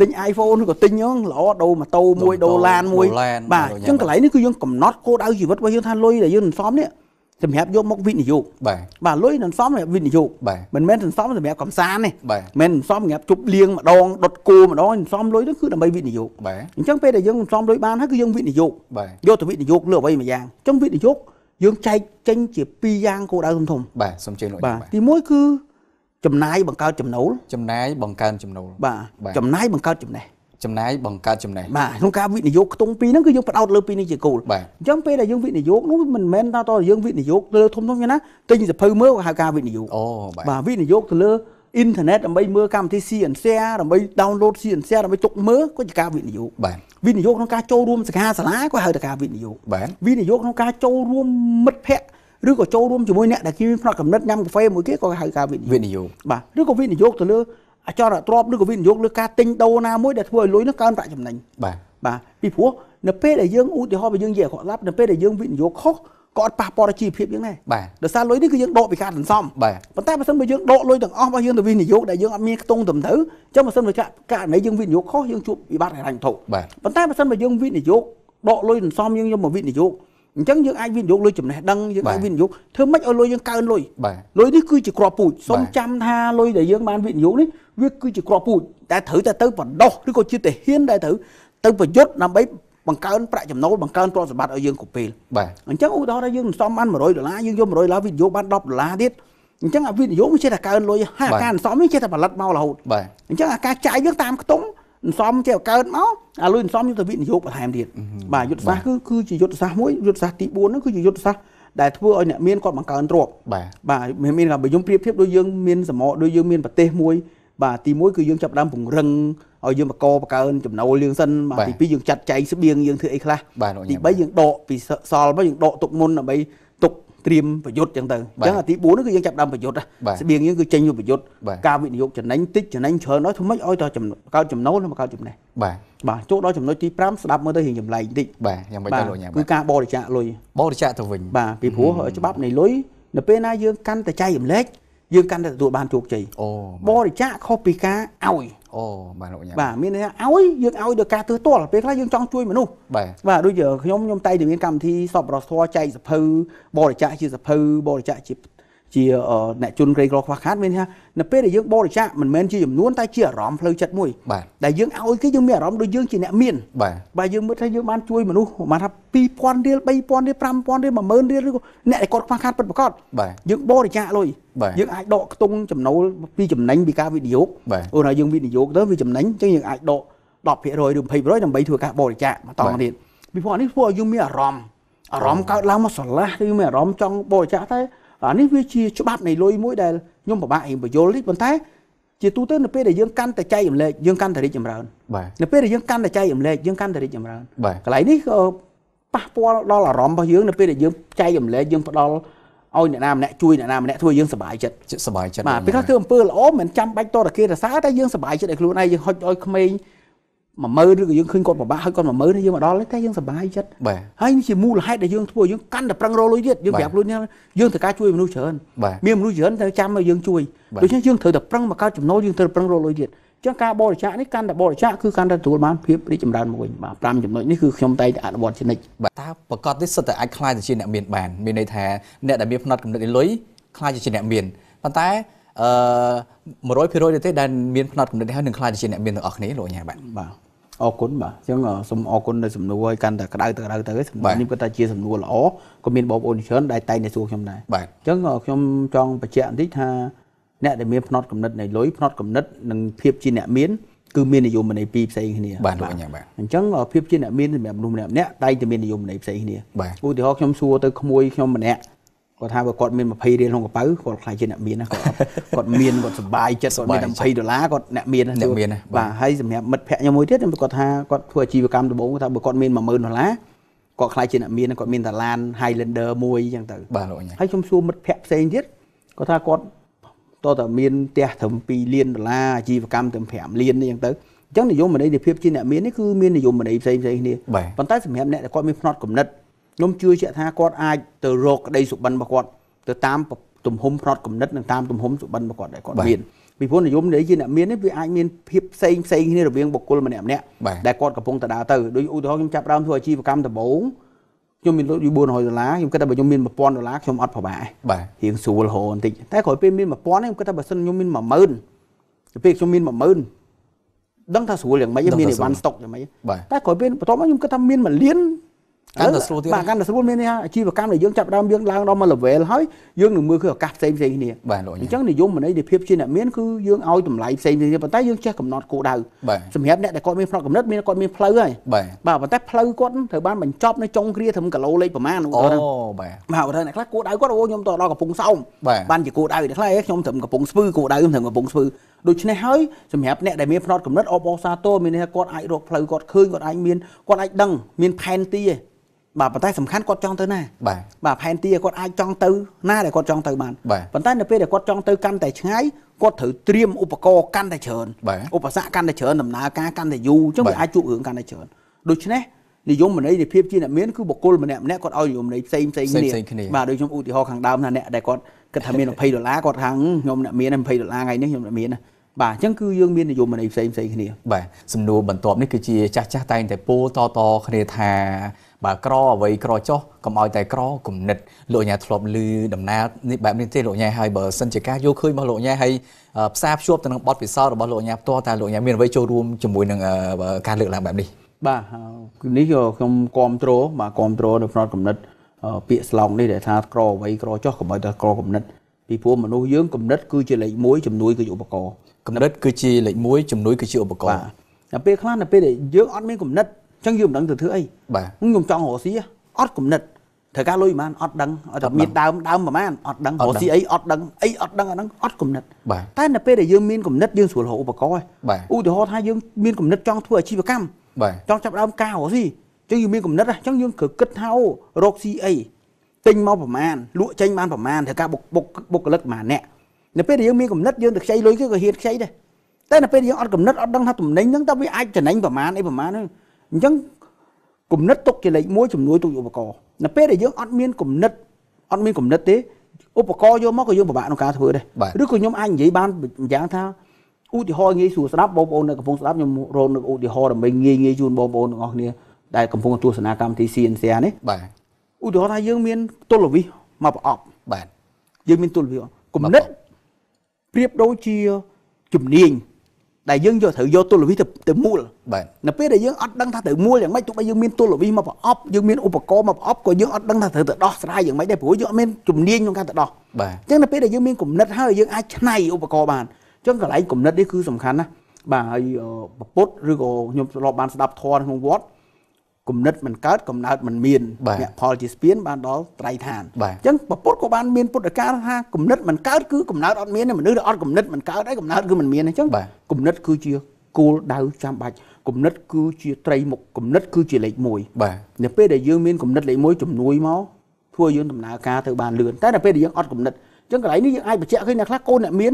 ទិញ iPhone ឬក៏ទិញហ្នឹងល្អដូរម៉ូតូមួយដុល្លារមួយបាទចឹងកន្លែងនេះគឺយើងកំណត់គោលដៅជីវិតរបស់យើងថាលុយដែលយើងមិនសមនេះសម្រាប់យកមកវិនិយោគបាទបាទលុយនឹងសមសម្រាប់វិនិយោគមិនមែនសន្សំសម្រាប់កំសាន្តទេមិនមែនសន្សំសម្រាប់ជប់លៀងម្ដងដុតគោម្ដងសន្សំលុយនោះគឺដើម្បីវិនិយោគបាទអញ្ចឹងពេលដែលយើងសន្សំលុយបានហើយគឺយើងវិនិយោគយកទៅវិនិយោគលើអ្វីមួយយ៉ាងអញ្ចឹងវិនិយោគយើងចែកចេញជាពីរយ៉ាងគោលដៅធំធំបាទសូមជឿលោកបាទទី1គឺចំណាយបង្កើតចំណូលចំណាយបង្កើនចំណូលបាទចំណាយបង្កើតចំណេះចំណាយបង្កើតចំណេះបាទក្នុងការវិនិយោគខ្ទង់ពីរហ្នឹងគឺយើងផ្ដោតលើពីរនេះជាគោលអញ្ចឹងពេលដែលយើងវិនិយោគនោះមិនមែនថាតើយើងវិនិយោគលើធំធំទេណាទិញសភៅមើលក៏ហៅការវិនិយោគអូបាទបាទវិនិយោគទៅលើអ៊ីនធឺណិតដើម្បីមើលកម្មវិធី CNCR ដើម្បី download CNCR ដើម្បីទុកមើលក៏ជាការវិនិយោគបាទវិនិយោគក្នុងការចូលរួមសិក្ខាសាលាក៏ហៅថាការវិនិយោគបាទវិនិយោគក្នុងការចូលរួមមិត្តភ័ក្តិឬក៏ចូលរួមជាមួយអ្នកដែលគេមានផ្នែកកំណត់ញ៉ាំកាហ្វេមួយគេក៏ហៅការវិនិយោគវិនិយោគបាទឬក៏វិនិយោគទៅលើអចរទ្រព្យឬក៏វិនិយោគលើការទិញដូរណាមួយដែលធ្វើឲ្យលុយនោះកើនប្រាក់ចំណេញបាទបាទពីព្រោះនៅពេលដែលយើងឧទាហរណ៍បើយើងនិយាយអាក្រក់ស្ដាប់នៅពេលដែលយើងវិនិយោគខុសក៏អត់ប៉ះពាល់ដល់ជីវភាពយើងដែរបាទដោយសារលុយនេះគឺយើងដកពីការសន្សំបាទប៉ុន្តែបើសិនបើយើងដកលុយទាំងអស់របស់យើងទៅវិនិយោគដែលយើងអត់មានខ្ទង់ត្រឹមត្រូវចឹងបើសិនបើករណីយើងវិនិយោគខុសយើងជួបវិបត្តិហិរញ្ញវត្ថុបាទប៉ុន្តែបើសិនបើយើងវិនិយោគដកលុយសន្សំយើងយកមកវិនិយោគអញ្ចឹងយើងអាចវិនិយោគលុយចំណេះដឹងយើងអាចវិនិយោគធ្វើម៉េចឲ្យលុយយើងកើនលុយលុយនេះគឺជាគ្រាប់ពូជសូមចាំថាលុយដែលយើងបានវិនិយោគនេះវាគឺជាគ្រាប់ពូជតែត្រូវតែទៅបណ្ដោះឬក៏ជាតាហ៊ានដែលត្រូវទៅប្រយុទ្ធដើម្បីបង្កើនប្រាក់ចំណូលបង្កើនទ្រព្យសម្បត្តិឲ្យយើងគ្រប់ពេលបាទអញ្ចឹងឧទាហរណ៍ថាយើងមិនសមបាន100ដុល្លារយើងយក100ដុល្លារវិនិយោគបាន10ដុល្លារទៀតអញ្ចឹងអាវិនិយោគមិនចេះតែកើនលុយហើយអាការមិនសមនេះចេះតែផលិតមករហូតបាទអញ្ចឹងអាការចាយយើងតាមខ្ទង់អន្សំចេះកើតមកអាលុយអន្សំយកទៅវិនិយោគបន្ថែមទៀតបាទយុទ្ធសាស្ត្រគឺគឺជាយុទ្ធសាស្ត្រមួយយុទ្ធសាស្ត្រទី4ហ្នឹងគឺជាយុទ្ធសាស្ត្រដែលធ្វើឲ្យអ្នកមានគាត់បង្កើនទ្រព្យបាទបាទមានថាបើយើងប្រៀបធៀបដូចយើងមានសមរដូចយើងមានប្រទេសមួយបាទទី1គឺយើងចាប់ដើមពង្រឹងឲ្យយើងបកបកើនចំណូលយើងសិនបាទទី2យើងចាត់ចែងស្បៀងយើងធ្វើអីខ្លះទី3យើងដកពីសល់មកយើងដកទុកមុនដើម្បីត្រៀមប្រយុទ្ធចឹងទៅអញ្ចឹងអាទី4នោះគឺយើងចាប់ដើមប្រយុទ្ធស្បៀងយើងគឺចេញពីប្រយុទ្ធការវិនិយោគចំណេញតិចចំណេញច្រើនដល់ធ្វើម៉េចឲ្យដល់កើតចំណូលមកកើតចំណេះបាទបាទចូលដល់ចំណុចទី5ស្ដាប់មើលទៅរៀងចម្លែកបន្តិចបាទយ៉ាងម៉េចទៅលោកញ៉ាំគឺការបរិច្ចាគលុយបរិច្ចាគទៅវិញបាទពីព្រោះច្បាប់នៃលុយនៅពេលណាយើងកាន់តែចែករំលែកយើងកាន់តែទទួលបានជោគជ័យបរិច្ចាគខុសពីការឲ្យល្អបាទលោកញ៉ាំបាទមានន័យថាឲ្យយើងឲ្យដល់ការធ្វើទាល់ពេលខ្លះយើងចង់ជួយមនុស្សបាទបាទដូចខ្ញុំខ្ញុំតែងតែមានកម្មវិធីសពរសធរចែកសភៅបរិច្ចាគជាសភៅបរិច្ចាគជាផ្ជាអ្នកជនក្រីក្រខ្វះខាតមានថានៅពេលដែលយើងបរិច្ចាគមិនមែនជាចំនួនតែជាអារម្មណ៍ផ្លូវចិត្តមួយដែលយើងឲ្យគេយើងមានអារម្មណ៍ដូចយើងជាអ្នកមានបាទយើងមើលថាយើងបានជួយមនុស្សប្រហែលថា2000រៀល3000រៀល5000រៀល10000រៀលឬក៏អ្នកដែលគាត់ខ្វះខាតពិតប្រាកដយើងបរិច្ចាគលុយយើងអាចដកខ្ទង់ចំណូលពីចំណេញពីការវិនិយោគអូនឲ្យយើងវិនិយោគទៅវាចំណេញអញ្ចឹងយើងអាចដក10%ឬ20%ដើម្បីធ្វើការបរិច្ចាគបន្តទៀតពីព្រោះនេះធ្វើឲ្យយើងមានអារម្មណ៍អារម្មណ៍កើតឡើងមកស្រឡះឬមានអារម្មណ៍ចង់បរិច្ចាគតែអានេះវាជាច្បាប់នៃលុយមួយដែលខ្ញុំពិបាកឯងបញ្យល់ទេប៉ុន្តែជាទូទៅនៅពេលដែលយើងកាន់តែចែកចម្លែកយើងកាន់តែរីកចម្រើនបាទនៅពេលដែលយើងកាន់តែចែកចម្លែកយើងកាន់តែរីកចម្រើនកន្លែងនេះក៏ប៉ះពាល់ដល់អារម្មណ៍របស់យើងនៅពេលដែលយើងចែកចម្លែកយើងផ្ដល់ឲ្យអ្នកណាម្នាក់ជួយអ្នកណាម្នាក់ធ្វើយើងសប្បាយចិត្តសប្បាយចិត្តបាទពេលខ្លះធ្វើអំពើល្អមិនចាំបាច់តរគេរសើរតែយើងសប្បាយចិត្តឲ្យខ្លួនឯងយើងហុចឲ្យក្មេង10000ឬក៏យើងឃើញគាត់ពិបាកហើយគាត់10000យើងមកដល់ទេយើងសប្បាយចិត្តបាទហើយជាមូលហេតុដែលយើងធ្វើយើងកាន់តែប្រឹងរកលុយទៀតយើងប្រាប់លុយនេះយើងត្រូវការជួយមនុស្សច្រើនមានមនុស្សច្រើនត្រូវចាំឲ្យយើងជួយដូច្នេះយើងត្រូវតែប្រឹងមកកើតចំណូលយើងត្រូវប្រឹងរកលុយទៀតចឹងការបរិច្ចាគនេះកាន់តែបរិច្ចាគគឺកាន់តែទទួលបានភាពរីកចម្រើនមួយបាទ5ចំណុចនេះគឺខ្ញុំតែងតែអនុវត្តជានិច្ចបាទតើប្រកាសនេះសិតតែអាចខ្លាយទៅជាអ្នកមានបានមានន័យថាអ្នកដែលមានផ្នត់គំនិតលុយខ្លាយជាអ្នកមានប៉ុន្តែអឺ100%ទេដែលមានផ្នត់គំនិតហើយនឹងខ្លាយជាអ្នកមានទាំងអស់គ្នាលោកអញ្ញាបាទបាទអរគុណបាទអញ្ចឹងសូមអរគុណដែលសំណួរឲ្យកាន់តែក្តៅទៅក្តៅទៅសំណួរនេះគាត់ថាជាសំណួរល្អក៏មានបងប្អូនច្រើនដែលតែងតែសួរខ្ញុំដែរអញ្ចឹងខ្ញុំចង់បញ្ជាក់បន្តិចថាអ្នកដែលមានផ្នត់កំណត់នៃលុយផ្នត់កំណត់និងភាពជាអ្នកមានគឺមាននិយមន័យពីរផ្សេងគ្នាបាទលោកអញ្ញាបាទអញ្ចឹងភាពជាអ្នកមានសម្រាប់មនុស្សម្នាក់ម្នាក់តែងតែមាននិយមន័យផ្សេងគ្នាឧទាហរណ៍ខ្ញុំសួរទៅក្មួយខ្ញុំម្នាក់គាត់ថាបើគាត់មាន20រៀលក្នុងកប៉ៅគាត់ខ្លាចជាអ្នកមានណាគាត់គាត់មានគាត់សុបាយចិត្តគាត់មាន20ដុល្លារគាត់អ្នកមានណាអ្នកមានណាបាទហើយសម្រាប់មិត្តភ័ក្ដិខ្ញុំមួយទៀតគាត់ថាគាត់ធ្វើអាជីវកម្មដំបូងថាបើគាត់មាន10000ដុល្លារគាត់ខ្លាចជាអ្នកមានគាត់មានតាឡាន Highlander មួយអញ្ចឹងទៅបាទលោកអញ្ញាហើយខ្ញុំសួរមិត្តភ័ក្ដិផ្សេងទៀតគាត់ថាគាត់តើតើមានផ្ទះត្រឹម2លានដុល្លារអាជីវកម្មត្រឹម5លានអញ្ចឹងទៅអញ្ចឹងនិយមន័យនៃភាពជាអ្នកមាននេះគឺមាននិយមន័យផ្សេងផ្សេងគ្នាប៉ុន្តែសម្រាប់អ្នកដែលគាត់មានផ្នត់គំនិតខ្ញុំជឿជាក់ថាគាត់អាចទៅរកក្តីសុបិនរបស់គាត់ទៅតាមទំហំផ្នត់គំនិតនិងតាមទំហំសុបិនរបស់គាត់ដែរគាត់មានពីព្រោះនិយមនិយាយជាអ្នកមាននេះវាអាចមានភាពផ្សេងផ្សេងគ្នារវាងបុគ្គលម្នាក់ម្នាក់ដែលគាត់កំពុងតដើរទៅដូចឧទាហរណ៍ខ្ញុំចាប់ដើមធ្វើអាជីវកម្មដំបូងខ្ញុំមានលុយ400ដុល្លារខ្ញុំគិតថាបើខ្ញុំមាន1000ដុល្លារខ្ញុំអត់ប្រហែលបាទរៀងស្រួលហោបន្តិចតែក្រោយពេលមាន1000ខ្ញុំគិតថាបើសិនខ្ញុំមាន10000ទៅពេលខ្ញុំមាន10000ដឹងថាស្រួលយ៉ាងម៉េចមានអីវ៉ាន់ស្តុកយ៉ាងម៉េចតែក្រោយពេលបន្ទាប់មកខ្ញុំគិតថាមាន1លានកាន់តែស្រួលទៀតបាទកាន់តែស្រួលមានន័យថាអាជីវកម្មដែលយើងចាប់ដើមយើងឡើងដល់មួយ level ហើយយើងនឹងមើលគឺឱកាសផ្សេងផ្សេងគ្នាបាទលោកអញ្ចឹងនិយមន័យនៃភាពជាអ្នកមានគឺយើងឲ្យតម្លៃផ្សេងផ្សេងគ្នាប៉ុន្តែយើងចេះកំណត់គោលដៅសម្រាប់អ្នកដែលគាត់មានផ្នត់កំណត់មានគាត់មានផ្លូវហើយបាទប៉ុន្តែផ្លូវគាត់ត្រូវបានបញ្ចប់នៅចុងគ្រាត្រឹមគីឡូលេខប្រមាណអូបាទបាទត្រូវអ្នកខ្លះគោលដៅគាត់អូខ្ញុំទៅដល់កំពង់សោមបានជាគោលដៅអ្នកខ្លះខ្ញុំត្រឹមកំពង់ស្ពឺគោលដៅខ្ញុំត្រឹមកំពង់ស្ពឺដូច្នេះហើយសម្រាប់អ្នកដែលមានផ្នត់កំណត់អបអសាទរមានន័យថាគាត់អាចរកផ្លូវគាត់ឃើញគាត់អាចមានគាត់អាចដឹងមានផែនទីឯងបាទប៉ុន្តែសំខាន់គាត់ចង់ទៅណាបាទបាទផែនទីគាត់អាចចង់ទៅណាដែលគាត់ចង់ទៅបានប៉ុន្តែនៅពេលដែលគាត់ចង់ទៅកាន់តែឆ្ងាយគាត់ត្រូវត្រៀមឧបករណ៍កាន់តែច្រើនឧបសគ្គកាន់តែច្រើនដំណើរការកាន់តែយូរអញ្ចឹងវាអាចជួបរឿងកាន់តែច្រើនដូច្នេះនិយមន័យនៃភាពជាអ្នកមានគឺបុគ្គលម្នាក់ម្នាក់គាត់ឲ្យនិយមន័យផ្សេងផ្សេងគ្នាបាទដូចខ្ញុំឧទាហរណ៍ខាងដើមថាអ្នកដែលគាត់គិតថាមាន20ដុល្លារគាត់ថាខ្ញុំអ្នកមាន20ដុល្លារថ្ងៃនេះខ្ញុំអ្នកមានណាបាទអញ្ចឹងគឺយើងមាននិយមន័យផ្សេងផ្សេងគ្នា បាទសំណួរបន្ទាប់នេះគឺជាចាស់ចាស់តែងតែពោតតគ្នាថាបើក្រអ្វីក្រចោះកុំឲ្យតែក្រគំនិតលោកអាញាធ្លាប់លឺដំណើរនេះបែបនេះទេលោកអាញាហើយបើសិនជាការយល់ឃើញរបស់លោកអាញាហើយផ្សារភ្ជាប់ទៅនឹងបទពិសោធន៍របស់លោកអាញាផ្ទាល់តើលោកអាញាមានអ្វីចូលរួមជាមួយនឹងការលើកឡើងបែបនេះបាទនេះខ្ញុំគ្រប់គ្រងបាទគ្រប់គ្រងនៅផ្នែកគំនិតពាក្យស្លោកនេះដែលថាក្រអ្វីក្រចោះកុំឲ្យតែក្រគំនិតពីព្រោះមនុស្សយើងគំនិតគឺជាលេខ1ជំនួយគឺជាឧបករណ៍កម្រិតគឺជាលេខ1ជំនួយគឺជាឧបករណ៍តែពេលខ្លះនៅពេលដែលយើងអត់មានគំនិតអញ្ចឹងយើងមិនដឹងទៅធ្វើអីបាទខ្ញុំចង់រកស៊ីអត់គំនិតត្រូវការលុយប៉ុន្មានអត់ដឹងអត់មានដើមដើមប៉ុន្មានអត់ដឹងរកស៊ីអីអត់ដឹងអីអត់ដឹងអាហ្នឹងអត់គំនិតតែនៅពេលដែលយើងមានគំនិតយើងស្រួលរកឧបករណ៍ឧទាហរណ៍ថាយើងមានគំនិតចង់ធ្វើអាជីវកម្មចង់ចាប់ដើមការរកស៊ីអញ្ចឹងយើងមានគំនិតអញ្ចឹងយើងក៏គិតថាអូរកស៊ីអីទិញមកប្រមាណលក់ចេញបានប្រមាណត្រូវការបុកបុកបុគ្គលិកប្រមាណអ្នកនៅពេលដែលយើងមានគំនិតយើងទៅខ្ចីលុយគេក៏ហ៊ានខ្ចីដែរតែនៅពេលដែលយើងអត់គំនិតអត់ដឹងថាទំនិញហ្នឹងតើវាអាចចំណេញប្រមាណអីប្រមាណហ្នឹងអញ្ចឹងគំនិតទុកជាលេខ1ជំនួយទុកឧបករណ៍នៅពេលដែលយើងអត់មានគំនិតអត់មានគំនិតទេឧបករណ៍យកមកក៏យើងពិបាកក្នុងការធ្វើដែរឬក៏ខ្ញុំអាចនិយាយបានយ៉ាងថាឧទាហរណ៍ងាយស្រួលស្ដាប់បងប្អូននៅកំពុងស្ដាប់ខ្ញុំរងនឹងឧទាហរណ៍ដើម្បីងាយងាយជូនបងប្អូនទាំងអស់គ្នាដែលកំពុងទស្សនាកម្មវិធី CNC នេះបាទឧទាហរណ៍ថាយើងមានទុលវិសមកប្រអប់បាទយើងមានទុលវិសគំនិតប្រៀបដូចជាជំនាញដែលយើងយកត្រូវយកទុលវិសទៅទៅមូលបាទនៅពេលដែលយើងអត់ដឹងថាត្រូវមូលយ៉ាងម៉េចទោះបីយើងមានទុលវិសមកប្រអប់យើងមានឧបករណ៍មកប្រអប់ក៏យើងអត់ដឹងថាត្រូវទៅដោះស្រាយយ៉ាងម៉េចដែរព្រោះយើងអត់មានជំនាញក្នុងការទៅដោះបាទអញ្ចឹងនៅពេលដែលយើងមានគំនិតហើយយើងអាចឆ្នៃឧបករណ៍បានអញ្ចឹងកន្លែងគំនិតនេះគឺសំខាន់ណាស់បាទហើយប្រពុតឬក៏ខ្ញុំធ្លាប់បានស្ដាប់ធម៌ក្នុងវត្តគំនិតមិនកើតកំណើតមិនមានអ្នកផលជាស្ពានបានដល់ត្រៃឋានអញ្ចឹងពុទ្ធក៏បានមានពុទ្ធកាលថាគំនិតមិនកើតគឺកំណើតអត់មានមនុស្សដែលអត់គំនិតមិនកើតឯងកំណើតគឺមិនមានអញ្ចឹងគំនិត គឺជាគោលដៅចាំបាច់គំនិតគឺជាត្រីមុខគំនិត គឺជាលេខ1បាទនៅពេលដែលយើងមានគំនិតលេខ1ជំនួយមកធ្វើយើងដំណើរការទៅបានលឿនតែនៅពេលដែលយើងអត់គំនិតអញ្ចឹងកន្លែងនេះយើងអាចបញ្ជាក់ឃើញថាខ្លះកូនអ្នកមាន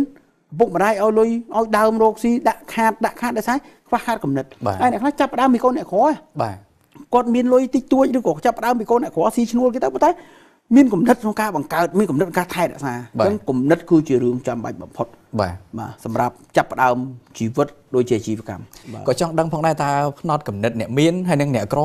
ឪពុកម្ដាយឲ្យលុយឲ្យដើមរោគស៊ីដាក់ខាតដាក់ខាតដល់ស្អីខ្វះខាតគំនិតហើយអ្នកខ្លះចាប់ដើមមីកូនអ្នកក្របាទគាត់មានលុយតិចតួចឬក៏ចាប់ផ្ដើមពីកូនអ្នកក្រស៊ីឈ្នួលគេទៅប៉ុន្តែមានគំនិត ក្នុងការបង្កើតមានគំនិតក្នុងការថែរក្សាអញ្ចឹងគំនិតគឺជារឿងចាំបាច់បំផុត បាទបាទសម្រាប់ចាប់ផ្ដើមជីវិតដូចជាជីវកម្មក៏ចង់ដឹងផងដែរតើផ្នត់គំនិតអ្នកមានហើយនិងអ្នកក្រ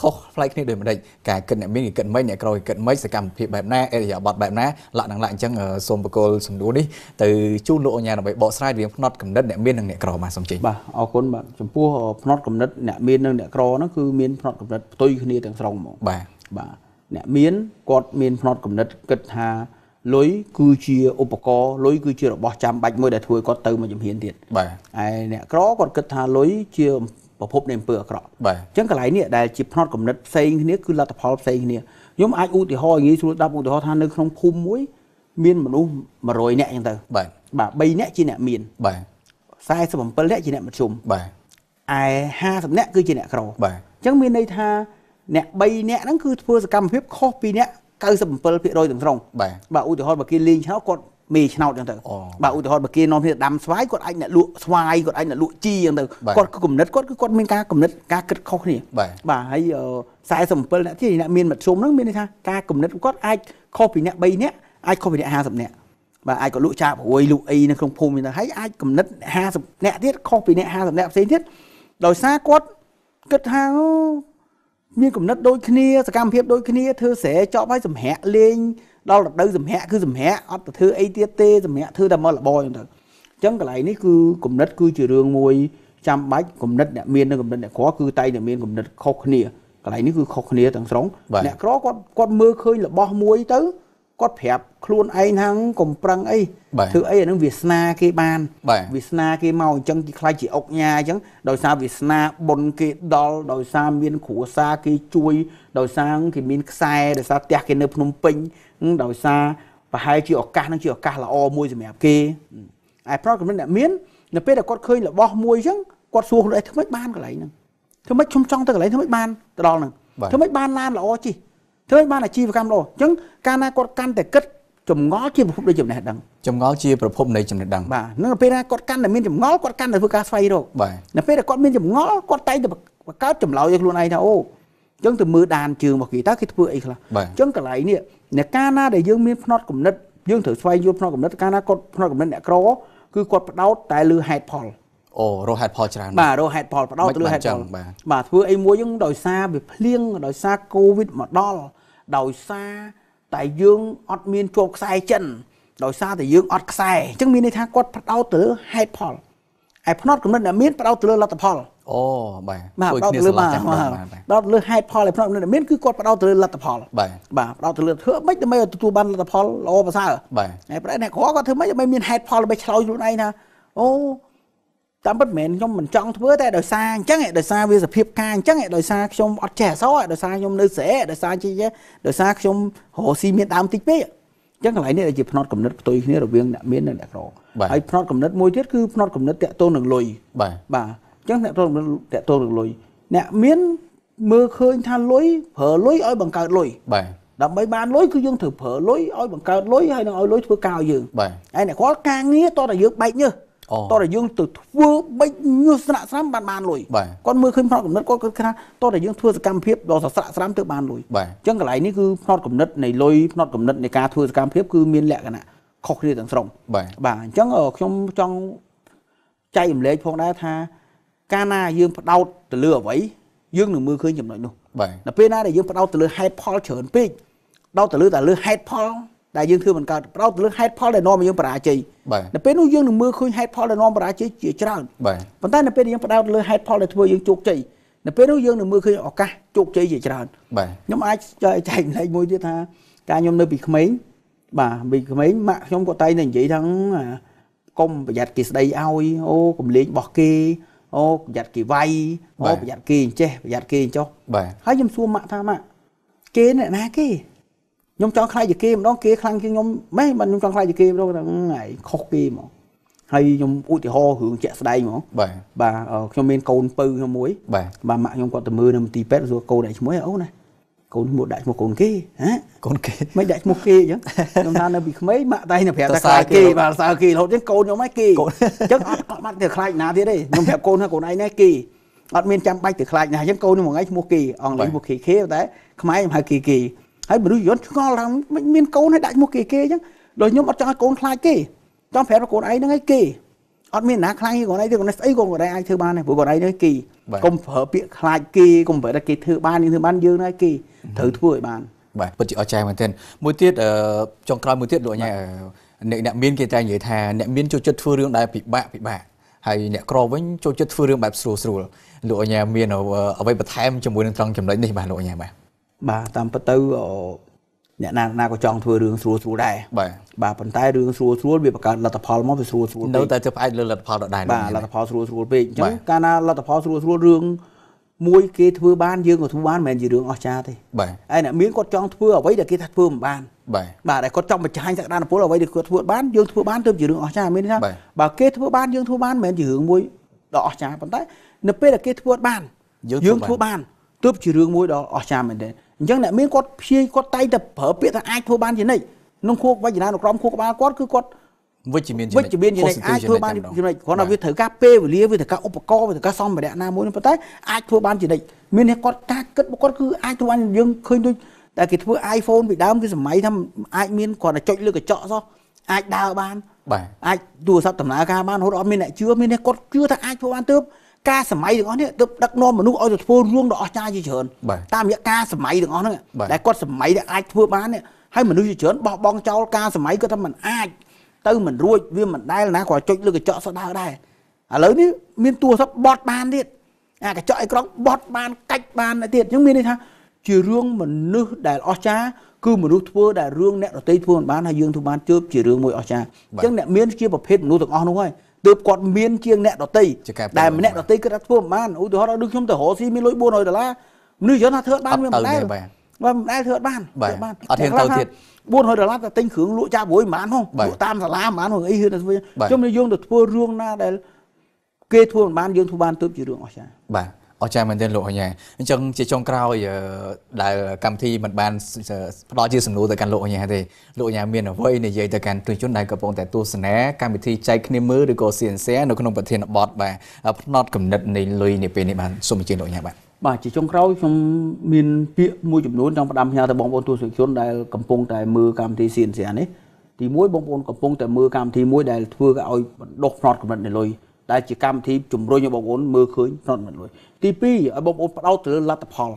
ខុសផ្លែគ្នាដូចម្ដេចការគិតអ្នកមានគេគិតមិនអ្នកក្រគេគិតមិនសកម្មភាពបែបណាអេរិយាប័តបែបណាលក្ខណៈអញ្ចឹងសូមបកគលសំណួរនេះទៅជូនលោកអញ្ញាដើម្បីបកស្រាយរឿងផ្នត់កំណត់អ្នកមាននិងអ្នកក្រមកសូមចេញបាទអរគុណបាទចំពោះផ្នត់កំណត់អ្នកមាននិងអ្នកក្រហ្នឹងគឺមានផ្នត់កំណត់ផ្ទុយគ្នាទាំងស្រុងហ្មងបាទបាទអ្នកមានគាត់មានផ្នត់កំណត់គិតថាលុយគឺជាឧបករណ៍លុយគឺជារបស់ចាំបាច់មួយដែលធ្វើឲ្យគាត់ទៅមកជំហានទៀតបាទហើយអ្នកក្រគាត់គិតថាលុយជាប្រភពនៃអំពើអាក្រក់បាទអញ្ចឹងកន្លែងនេះដែលជាផ្នត់គំនិតផ្សេងគ្នាគឺលទ្ធផលផ្សេងគ្នាខ្ញុំអាចឧទាហរណ៍ងាយស្រួលដាប់ឧទាហរណ៍ថានៅក្នុងភូមិមួយមានមនុស្ស100នាក់អញ្ចឹងទៅបាទបាទ3នាក់ជាអ្នកមាន បាទ47នាក់ជាអ្នកមធ្យមបាទឯ50នាក់គឺជាអ្នកក្របាទអញ្ចឹងមានន័យថាអ្នក3នាក់ហ្នឹងគឺធ្វើសកម្មភាពខុសពីអ្នក97%ទាំងស្រុងបាទបាទឧទាហរណ៍បើគេលេងឆោគាត់មេឆ្នោតអញ្ចឹងទៅបាទឧទាហរណ៍បើគេនាំគ្នាដាំស្វាយគាត់អាចអ្នកលក់ស្វាយគាត់អាចអ្នកលក់ជីអញ្ចឹងទៅគាត់គឺគំនិតគាត់គឺគាត់មាន ការគំនិតការគិតខុសគ្នាបាទហើយ47អ្នកទីអ្នកមានមធ្យមហ្នឹងមានន័យថាការគំនិតគាត់អាចខុសពីអ្នក3នាក់អាចខុសពីអ្នក50នាក់បាទអាចក៏លក់ចាបរួយលក់អីនៅក្នុងភូមិហ្នឹងហើយអាចគំនិត50នាក់ទៀតខុសពីអ្នក50នាក់ផ្សេងទៀតដោយសារគាត់គិតថាមានគំនិតដូចគ្នា សកម្មភាពដូចគ្នាធ្វើស្រែចប់ហើយសម្រាក់លេងដល់រដូវសម្រាកគឺសម្រាកអត់ទៅធ្វើអីទៀតទេសម្រាកធ្វើតែមកលបអញ្ចឹងទៅអញ្ចឹងកន្លែងនេះគឺគំនិត គឺជារឿងមួយចាំបាច់គំនិតអ្នកមាននិងគំនិតអ្នកក្រគឺតែតែមានគំនិតខុសគ្នាកន្លែងនេះគឺខុសគ្នាទាំងស្រុងអ្នកក្រគាត់គាត់មើលឃើញរបស់ មួយទៅគាត់ប្រាប់ខ្លួនឯងហ្នឹងកំប្រឹងអីធ្វើអីអានឹងវាសនាគេបានវាសនាគេមកអញ្ចឹងគេខ្លាចជាអុកញ៉ាអញ្ចឹងដោយសារវាសនាបុណ្យគេដល់ដោយសារមានគ្រួសារគេជួយដោយសារគេមានខ្សែដោយសារផ្ទះគេនៅភ្នំពេញដោយសារប្រហែលជាឱកាសហ្នឹងជាឱកាសល្អមួយសម្រាប់គេឯប្រុសក៏មិនអ្នកមាននៅពេលដែលគាត់ឃើញរបស់មួយអញ្ចឹងគាត់សួរខ្លួនឯងធ្វើម៉េចបានកន្លែងហ្នឹងធ្វើម៉េចខ្ញុំចង់ទៅកន្លែងធ្វើម៉េចបានទៅដល់ហ្នឹងធ្វើម៉េចបានឡានល្អជិះធ្វើបានអាជីវកម្មល្អអញ្ចឹងកាលណាគាត់កាន់តែគិតចម្ងល់ជាប្រភពនៃចំណេះដឹងចម្ងល់ជាប្រភពនៃចំណេះដឹងបាទនឹងពេលណាគាត់កាន់តែមានចម្ងល់គាត់កាន់តែធ្វើការស្វែងរកបាទនៅពេលដែលគាត់មានចម្ងល់គាត់តែងតែបង្កើតចម្លើយឲ្យខ្លួនឯងថាអូអញ្ចឹងទៅមើលដានជើងរបស់គេតើគេធ្វើអីខ្លះអញ្ចឹងកន្លែងនេះអ្នកកាលណាដែលយើងមានភ្នត់គំនិតយើងត្រូវស្វែងយល់ភ្នត់គំនិតកាលណាគាត់ភ្នត់គំនិតអ្នកក្រគឺគាត់ផ្ដោតតែលើហេតុផលអូរហេតុផលច្រើនបាទរហេតុផលផ្ដោតទៅលើហេតុផលបាទធ្វើអីមួយយើងដោយសារវាភ្លៀងដោយសារកូវីដមកដល់ដោយសារតែយើងអត់មានជាប់ខ្សែចិនដោយសារតែយើងអត់ខ្សែអញ្ចឹងមានន័យថាគាត់ផ្ដោតទៅលើហេតុផលឯផ្នត់កំណត់ដែលមានផ្ដោតទៅលើលទ្ធផលអូបាទផ្ដោតទៅលើបាទផ្ដោតលើហេតុផលឯផ្នត់កំណត់ដែលមានគឺគាត់ផ្ដោតទៅលើលទ្ធផលបាទបាទផ្ដោតទៅលើធ្វើម៉េចដើម្បីទទួលបានលទ្ធផលល្អប្រសើរបាទឯប្រែអ្នកក្រគាត់ធ្វើម៉េចដើម្បីមានហេតុផលដើម្បីឆ្លើយខ្លួនឯងថាអូតាមពិតមែនខ្ញុំមិនចង់ធ្វើតែដោយសារអញ្ចឹងឯដោយសារវាសភាពការអញ្ចឹងឯដោយសារខ្ញុំអត់ចេះអសឯដោយសារខ្ញុំនៅស្រែដោយសារជីដោយសារខ្ញុំរកស៊ីមានដើមតិចពេកអញ្ចឹងកន្លែងនេះជាផ្នត់កំណត់ផ្ទុយគ្នារវាងអ្នកមាននិងអ្នកក្រហើយផ្នត់កំណត់មួយទៀតគឺផ្នត់កំណត់តាក់ទងនឹងលុយបាទបាទអញ្ចឹងអ្នកផ្នត់កំណត់តាក់ទងនឹងលុយអ្នកមានមើលឃើញថាលុយប្រើលុយឲ្យបង្កើតលុយបាទដើម្បីបានលុយគឺយើងត្រូវប្រើលុយឲ្យបង្កើតលុយហើយនឹងឲ្យលុយធ្វើការឲ្យយើងបាទហើយអ្នកគាត់ការងារតោះតែយើងបែកញើសតោះតែយើងទៅធ្វើបិចញើសស្រាក់ស្រាំបានបានលុយគាត់មើលឃើញផ្នត់កំណត់គាត់គិតថាតោះតែយើងធ្វើសកម្មភាពដ៏ស្រាក់ស្រាំទៅបានលុយអញ្ចឹងកន្លែងនេះគឺផ្នត់កំណត់នៃលុយផ្នត់កំណត់នៃការធ្វើសកម្មភាពគឺមានលក្ខណៈខុសគ្នាទាំងស្រុងបាទអញ្ចឹងខ្ញុំចង់ចែករំលែកផងដែរថា កាលណាយើងផ្ដោតទៅលើអ្វីយើងនឹងមើលឃើញចំណុចនោះបាទដល់ពេលណាដែលយើងផ្ដោតទៅលើហេតុផលច្រើនពេកដោតទៅលើតែលើហេតុផលដែលយើងធ្វើមិនកើតប្រោតទៅលើហេតុផលដែលនាំឲ្យយើងបរាជ័យនៅពេលនោះយើងនឹងមើលឃើញហេតុផលដែលនាំបរាជ័យជាច្រើនប៉ុន្តែនៅពេលដែលយើងផ្ដោតលើហេតុផលដែលធ្វើយើងជោគជ័យនៅពេលនោះយើងនឹងមើលឃើញឱកាសជោគជ័យជាច្រើនខ្ញុំអាចចែកចែកលេខមួយទៀតថាការខ្ញុំនៅពីក្មេងបាទពីក្មេងម៉ាក់ខ្ញុំក៏តែងតែនិយាយថាកុំប្រយ័ត្នគេស្ដីឲ្យអូកុំលេងបោះគេអូប្រយ័ត្នគេវាយអូប្រយ័ត្នគេអញ្ចេះប្រយ័ត្នគេអញ្ចោះហើយខ្ញុំសួរម៉ាក់ថាម៉ាក់គេអ្នកណាគេខ្ញុំចង់ខ្លាចជាគេម្ដងគេខ្លាំងជាងខ្ញុំម៉េចបាទខ្ញុំចង់ខ្លាចជាគេម្ដងហ្នឹងហើយខុសគេហ្មងហើយខ្ញុំឧទាហរណ៍រឿងជាក់ស្ដែងហ្មងបាទបាទខ្ញុំមានកូនពៅខ្ញុំមួយបាទបាទម៉ាក់ខ្ញុំគាត់ទៅមើលនៅមន្ទីរពេទ្យសួរកូនឯងឈ្មោះអូនណាកូនឈ្មោះដាក់ឈ្មោះកូនគេហ៎កូនគេមិនដាក់ឈ្មោះគេអញ្ចឹងខ្ញុំថានៅពីក្មេងម៉ាក់តែប្រាប់តែខ្លាចគេបាទសើគេរហូតអញ្ចឹងកូនខ្ញុំហ្នឹងគេអញ្ចឹងអត់អត់បាត់ទៅខ្លាចណាទៀតទេខ្ញុំប្រាប់កូនថាកូនឯងណាគេអត់មានចាំបាច់ទៅខ្លាចណាអញ្ចឹងកូនខ្ញុំមួយថ្ងៃឈ្មោះគេអង់គ្លេសឈ្មោះ KK តែខ្មែរខ្ញុំហៅ KK ហើយមនុស្សយន្តឆ្ងល់ថាមិនមានកូនឲ្យដាក់ឈ្មោះគេគេអញ្ចឹងដល់ខ្ញុំអត់ចង់ឲ្យកូនខ្លាចគេចង់ប្រាប់កូនឯងហ្នឹងឲ្យគេអត់មានណាខ្លាំងកូនឯងទេកូនស្អីកូនកូនឯងអាចធ្វើបានទេព្រោះកូនឯងនេះគេកុំប្រើពាក្យខ្លាចគេកុំប្រើថាគេធ្វើបានយើងធ្វើបានយើងណាគេត្រូវធ្វើឲ្យបានបាទពិតជាអស្ចារ្យមែនទែនមួយទៀតចុងក្រោយមួយទៀតលោកអញ្ញាអ្នកអ្នកមានគេតែនិយាយថាអ្នកមានចូលចិត្តធ្វើរឿងដែលពិបាកពិបាកហើយអ្នកក្រវិញចូលចិត្តធ្វើរឿងបែបស្រួលស្រួលលោកអញ្ញាមានអ្វីបន្ថែមជាមួយនឹងត្រង់ចំណុចនេះបាទលោកអញ្ញាបាទបាទតាមពិតទៅអ្នកណាណាក៏ចង់ធ្វើរឿងស្រួលស្រួលដែរបាទបាទប៉ុន្តែរឿងស្រួលស្រួលវាបង្កើតលទ្ធផលមកវាស្រួលស្រួលនៅតែទៅផ្អែកលើលទ្ធផលដដែលបាទលទ្ធផលស្រួលស្រួលពេកអញ្ចឹងកាលណាលទ្ធផលស្រួលស្រួលរឿងមួយគេធ្វើបានយើងក៏ធ្វើបានមិនមែនជារឿងអស្ចារ្យទេបាទហើយអ្នកមានគាត់ចង់ធ្វើអ្វីដែលគេថាធ្វើមិនបានបាទបាទតែគាត់ចង់បញ្ចាញសក្តានុពលអ្វីដែលគាត់ធ្វើបានយើងធ្វើបានទៅជារឿងអស្ចារ្យមានទេបើគេធ្វើបានយើងធ្វើបានមិនមែនជារឿងមួយដ៏អស្ចារ្យប៉ុន្តែនៅពេលដែលគេធ្វើបានយើងធ្វើបានទើបជារឿងមួយដ៏អស្ចារ្យមែនទេអញ្ចឹងអ្នកមានគាត់ព្យាយគាត់តែតែប្រើពាក្យថាអាចធ្វើបានជានិច្ចក្នុងខួបវចនានុក្រមខួបក្បាលគាត់គឺគាត់វិជ្ជមានវិជ្ជមានជានិច្ចអាចធ្វើបានជានិច្ចគ្រាន់តែវាត្រូវការពេលវេលាវាត្រូវការឧបករណ៍វាត្រូវការសម្ភារៈណាមួយប៉ុន្តែអាចធ្វើបានជានិច្ចមានអ្នកគាត់ការគិតរបស់គាត់គឺអាចធ្វើបានយើងឃើញដូចតែគេធ្វើ iPhone ពីដើមគឺសម័យថាអាចមានគ្រាន់តែចុចលើកញ្ចក់សោះអាចដើរបានបាទអាចទូរស័ព្ទដំណើរការបានរហូតអត់មានអ្នកជឿមានអ្នកគាត់ជឿថាអាចធ្វើបានទើបការសម័យទាំងអស់នេះទើបដឹកនាំមនុស្សឲ្យទៅធ្វើរឿងដ៏អស្ចារ្យជាច្រើនតាមរយៈការសម័យទាំងអស់ហ្នឹងដែលគាត់សម័យដែលអាចធ្វើបានហើយមនុស្សជាច្រើនបោះបង់ចោលការសម័យគាត់ថាมันអាច ទៅមិនរួចវាមិនដែលណាគាត់ចុចលើកញ្ចក់សោះដែរដែរឥឡូវនេះមានទូរស័ព្ទបត់បានទៀតអាកញ្ចក់អេក្រង់បត់បានកាច់បានទៀតអញ្ចឹងមានន័យថា ជារឿងមនុស្សដែលអស្ចារ្យគឺមនុស្សធ្វើដែលរឿងអ្នកដទៃធ្វើមិនបានហើយយើងធ្វើបានជើបជារឿងមួយអស្ចារ្យអញ្ចឹងអ្នកមានជាប្រភេទមនុស្សទាំងអស់នោះហើយទើបគាត់មានជាងអ្នកដតីដែលម្នាក់ដតីគាត់ថាធ្វើមិនបានឧទាហរណ៍ដូចខ្ញុំទៅរកស៊ីមានលុយ400ដុល្លារមនុស្សយើងថាធ្វើបានវាមិនដែរបាទមិនដែរធ្វើបានធ្វើបានអត់ហ៊ានទៅទៀត400ដុល្លារតែទិញគ្រឿងលក់ចាប់រួយមិនបានហ៎លក់តាមសាលាមិនបានហ៎អីហ៊ានទៅធ្វើខ្ញុំនិយាយយើងទៅធ្វើរឿងណាដែលគេធ្វើមិនបានយើងធ្វើបានទើបជារឿងអស្ចារ្យបាទអស្ចារ្យមែនទែនលោកអញ្ញាអញ្ចឹងជាចុងក្រោយដែលកម្មវិធីមិនបានផ្ដល់ជាសំណួរទៅកាន់លោកអញ្ញាទេលោកអញ្ញាមានអ្វីនិយាយទៅកាន់ទស្សជនដែលកំពុងតែទស្សនាកម្មវិធីចែកគ្នាមើលឬក៏សៀនសែនៅក្នុងប្រធានបទបាទផ្នត់គំនិតនៃលុយនេះពេលនេះបានសូមអញ្ជើញលោកអញ្ញាបាទបាទជាចុងក្រោយខ្ញុំមានពាក្យមួយចំនួនចង់ផ្ដាំផ្ញើទៅបងប្អូនទស្សនិកជនដែលកំពុងតែមើលកម្មវិធីសៀនសែនេះទីមួយបងប្អូនកំពុងតែមើលកម្មវិធីមួយដែលធ្វើឲ្យបណ្ដុះផ្នត់គំនិតនៃលុយដែលជាកម្មវិធីជំរុញឲ្យបងប្អូនមើលឃើញផ្នត់គំនិតលុយទី2ឲ្យបងប្អូនផ្ដោតទៅលើលទ្ធផល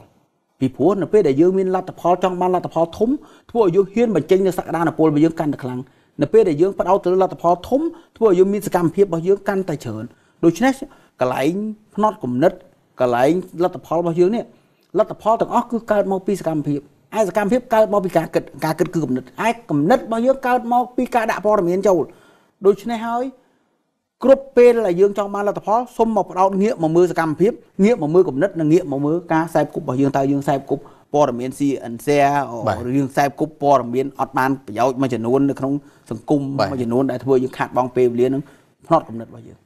ពីព្រោះនៅពេលដែលយើងមានលទ្ធផលចង់បានលទ្ធផលធំធ្វើឲ្យយើងហ៊ានបញ្ចេញនូវសក្តានុពលរបស់យើងកាន់តែខ្លាំងនៅពេលដែលយើងផ្ដោតទៅលើលទ្ធផលធំធ្វើឲ្យយើងមានសកម្មភាពរបស់យើងកាន់តែច្រើនដូច្នេះកលែងផ្នត់គំនិតកលែងលទ្ធផលរបស់យើងនេះលទ្ធផលទាំងអស់គឺកើតមកពីសកម្មភាពឯសកម្មភាពកើតមកពីការគិតការគិតគឺគំនិតឯគំនិតរបស់យើងកើតមកពីការដាក់ព័ត៌មានចូលដូច្នេះហើយគ្រប់ពេលដែលយើងចង់បានលទ្ធផលសូមមកបដោតងាកមកមើលសកម្មភាពងាកមកមើលគំនិតនិងងាកមកមើលការសែបគប់របស់យើងតើយើងសែបគប់ព័ត៌មាន CN share ឬយើងសែបគប់ព័ត៌មានអត់បានប្រយោជន៍មួយចំនួននៅក្នុងសង្គមមួយចំនួនដែលធ្វើយើងខាត់បងពេលវេលានឹងផ្នត់គំនិតរបស់យើង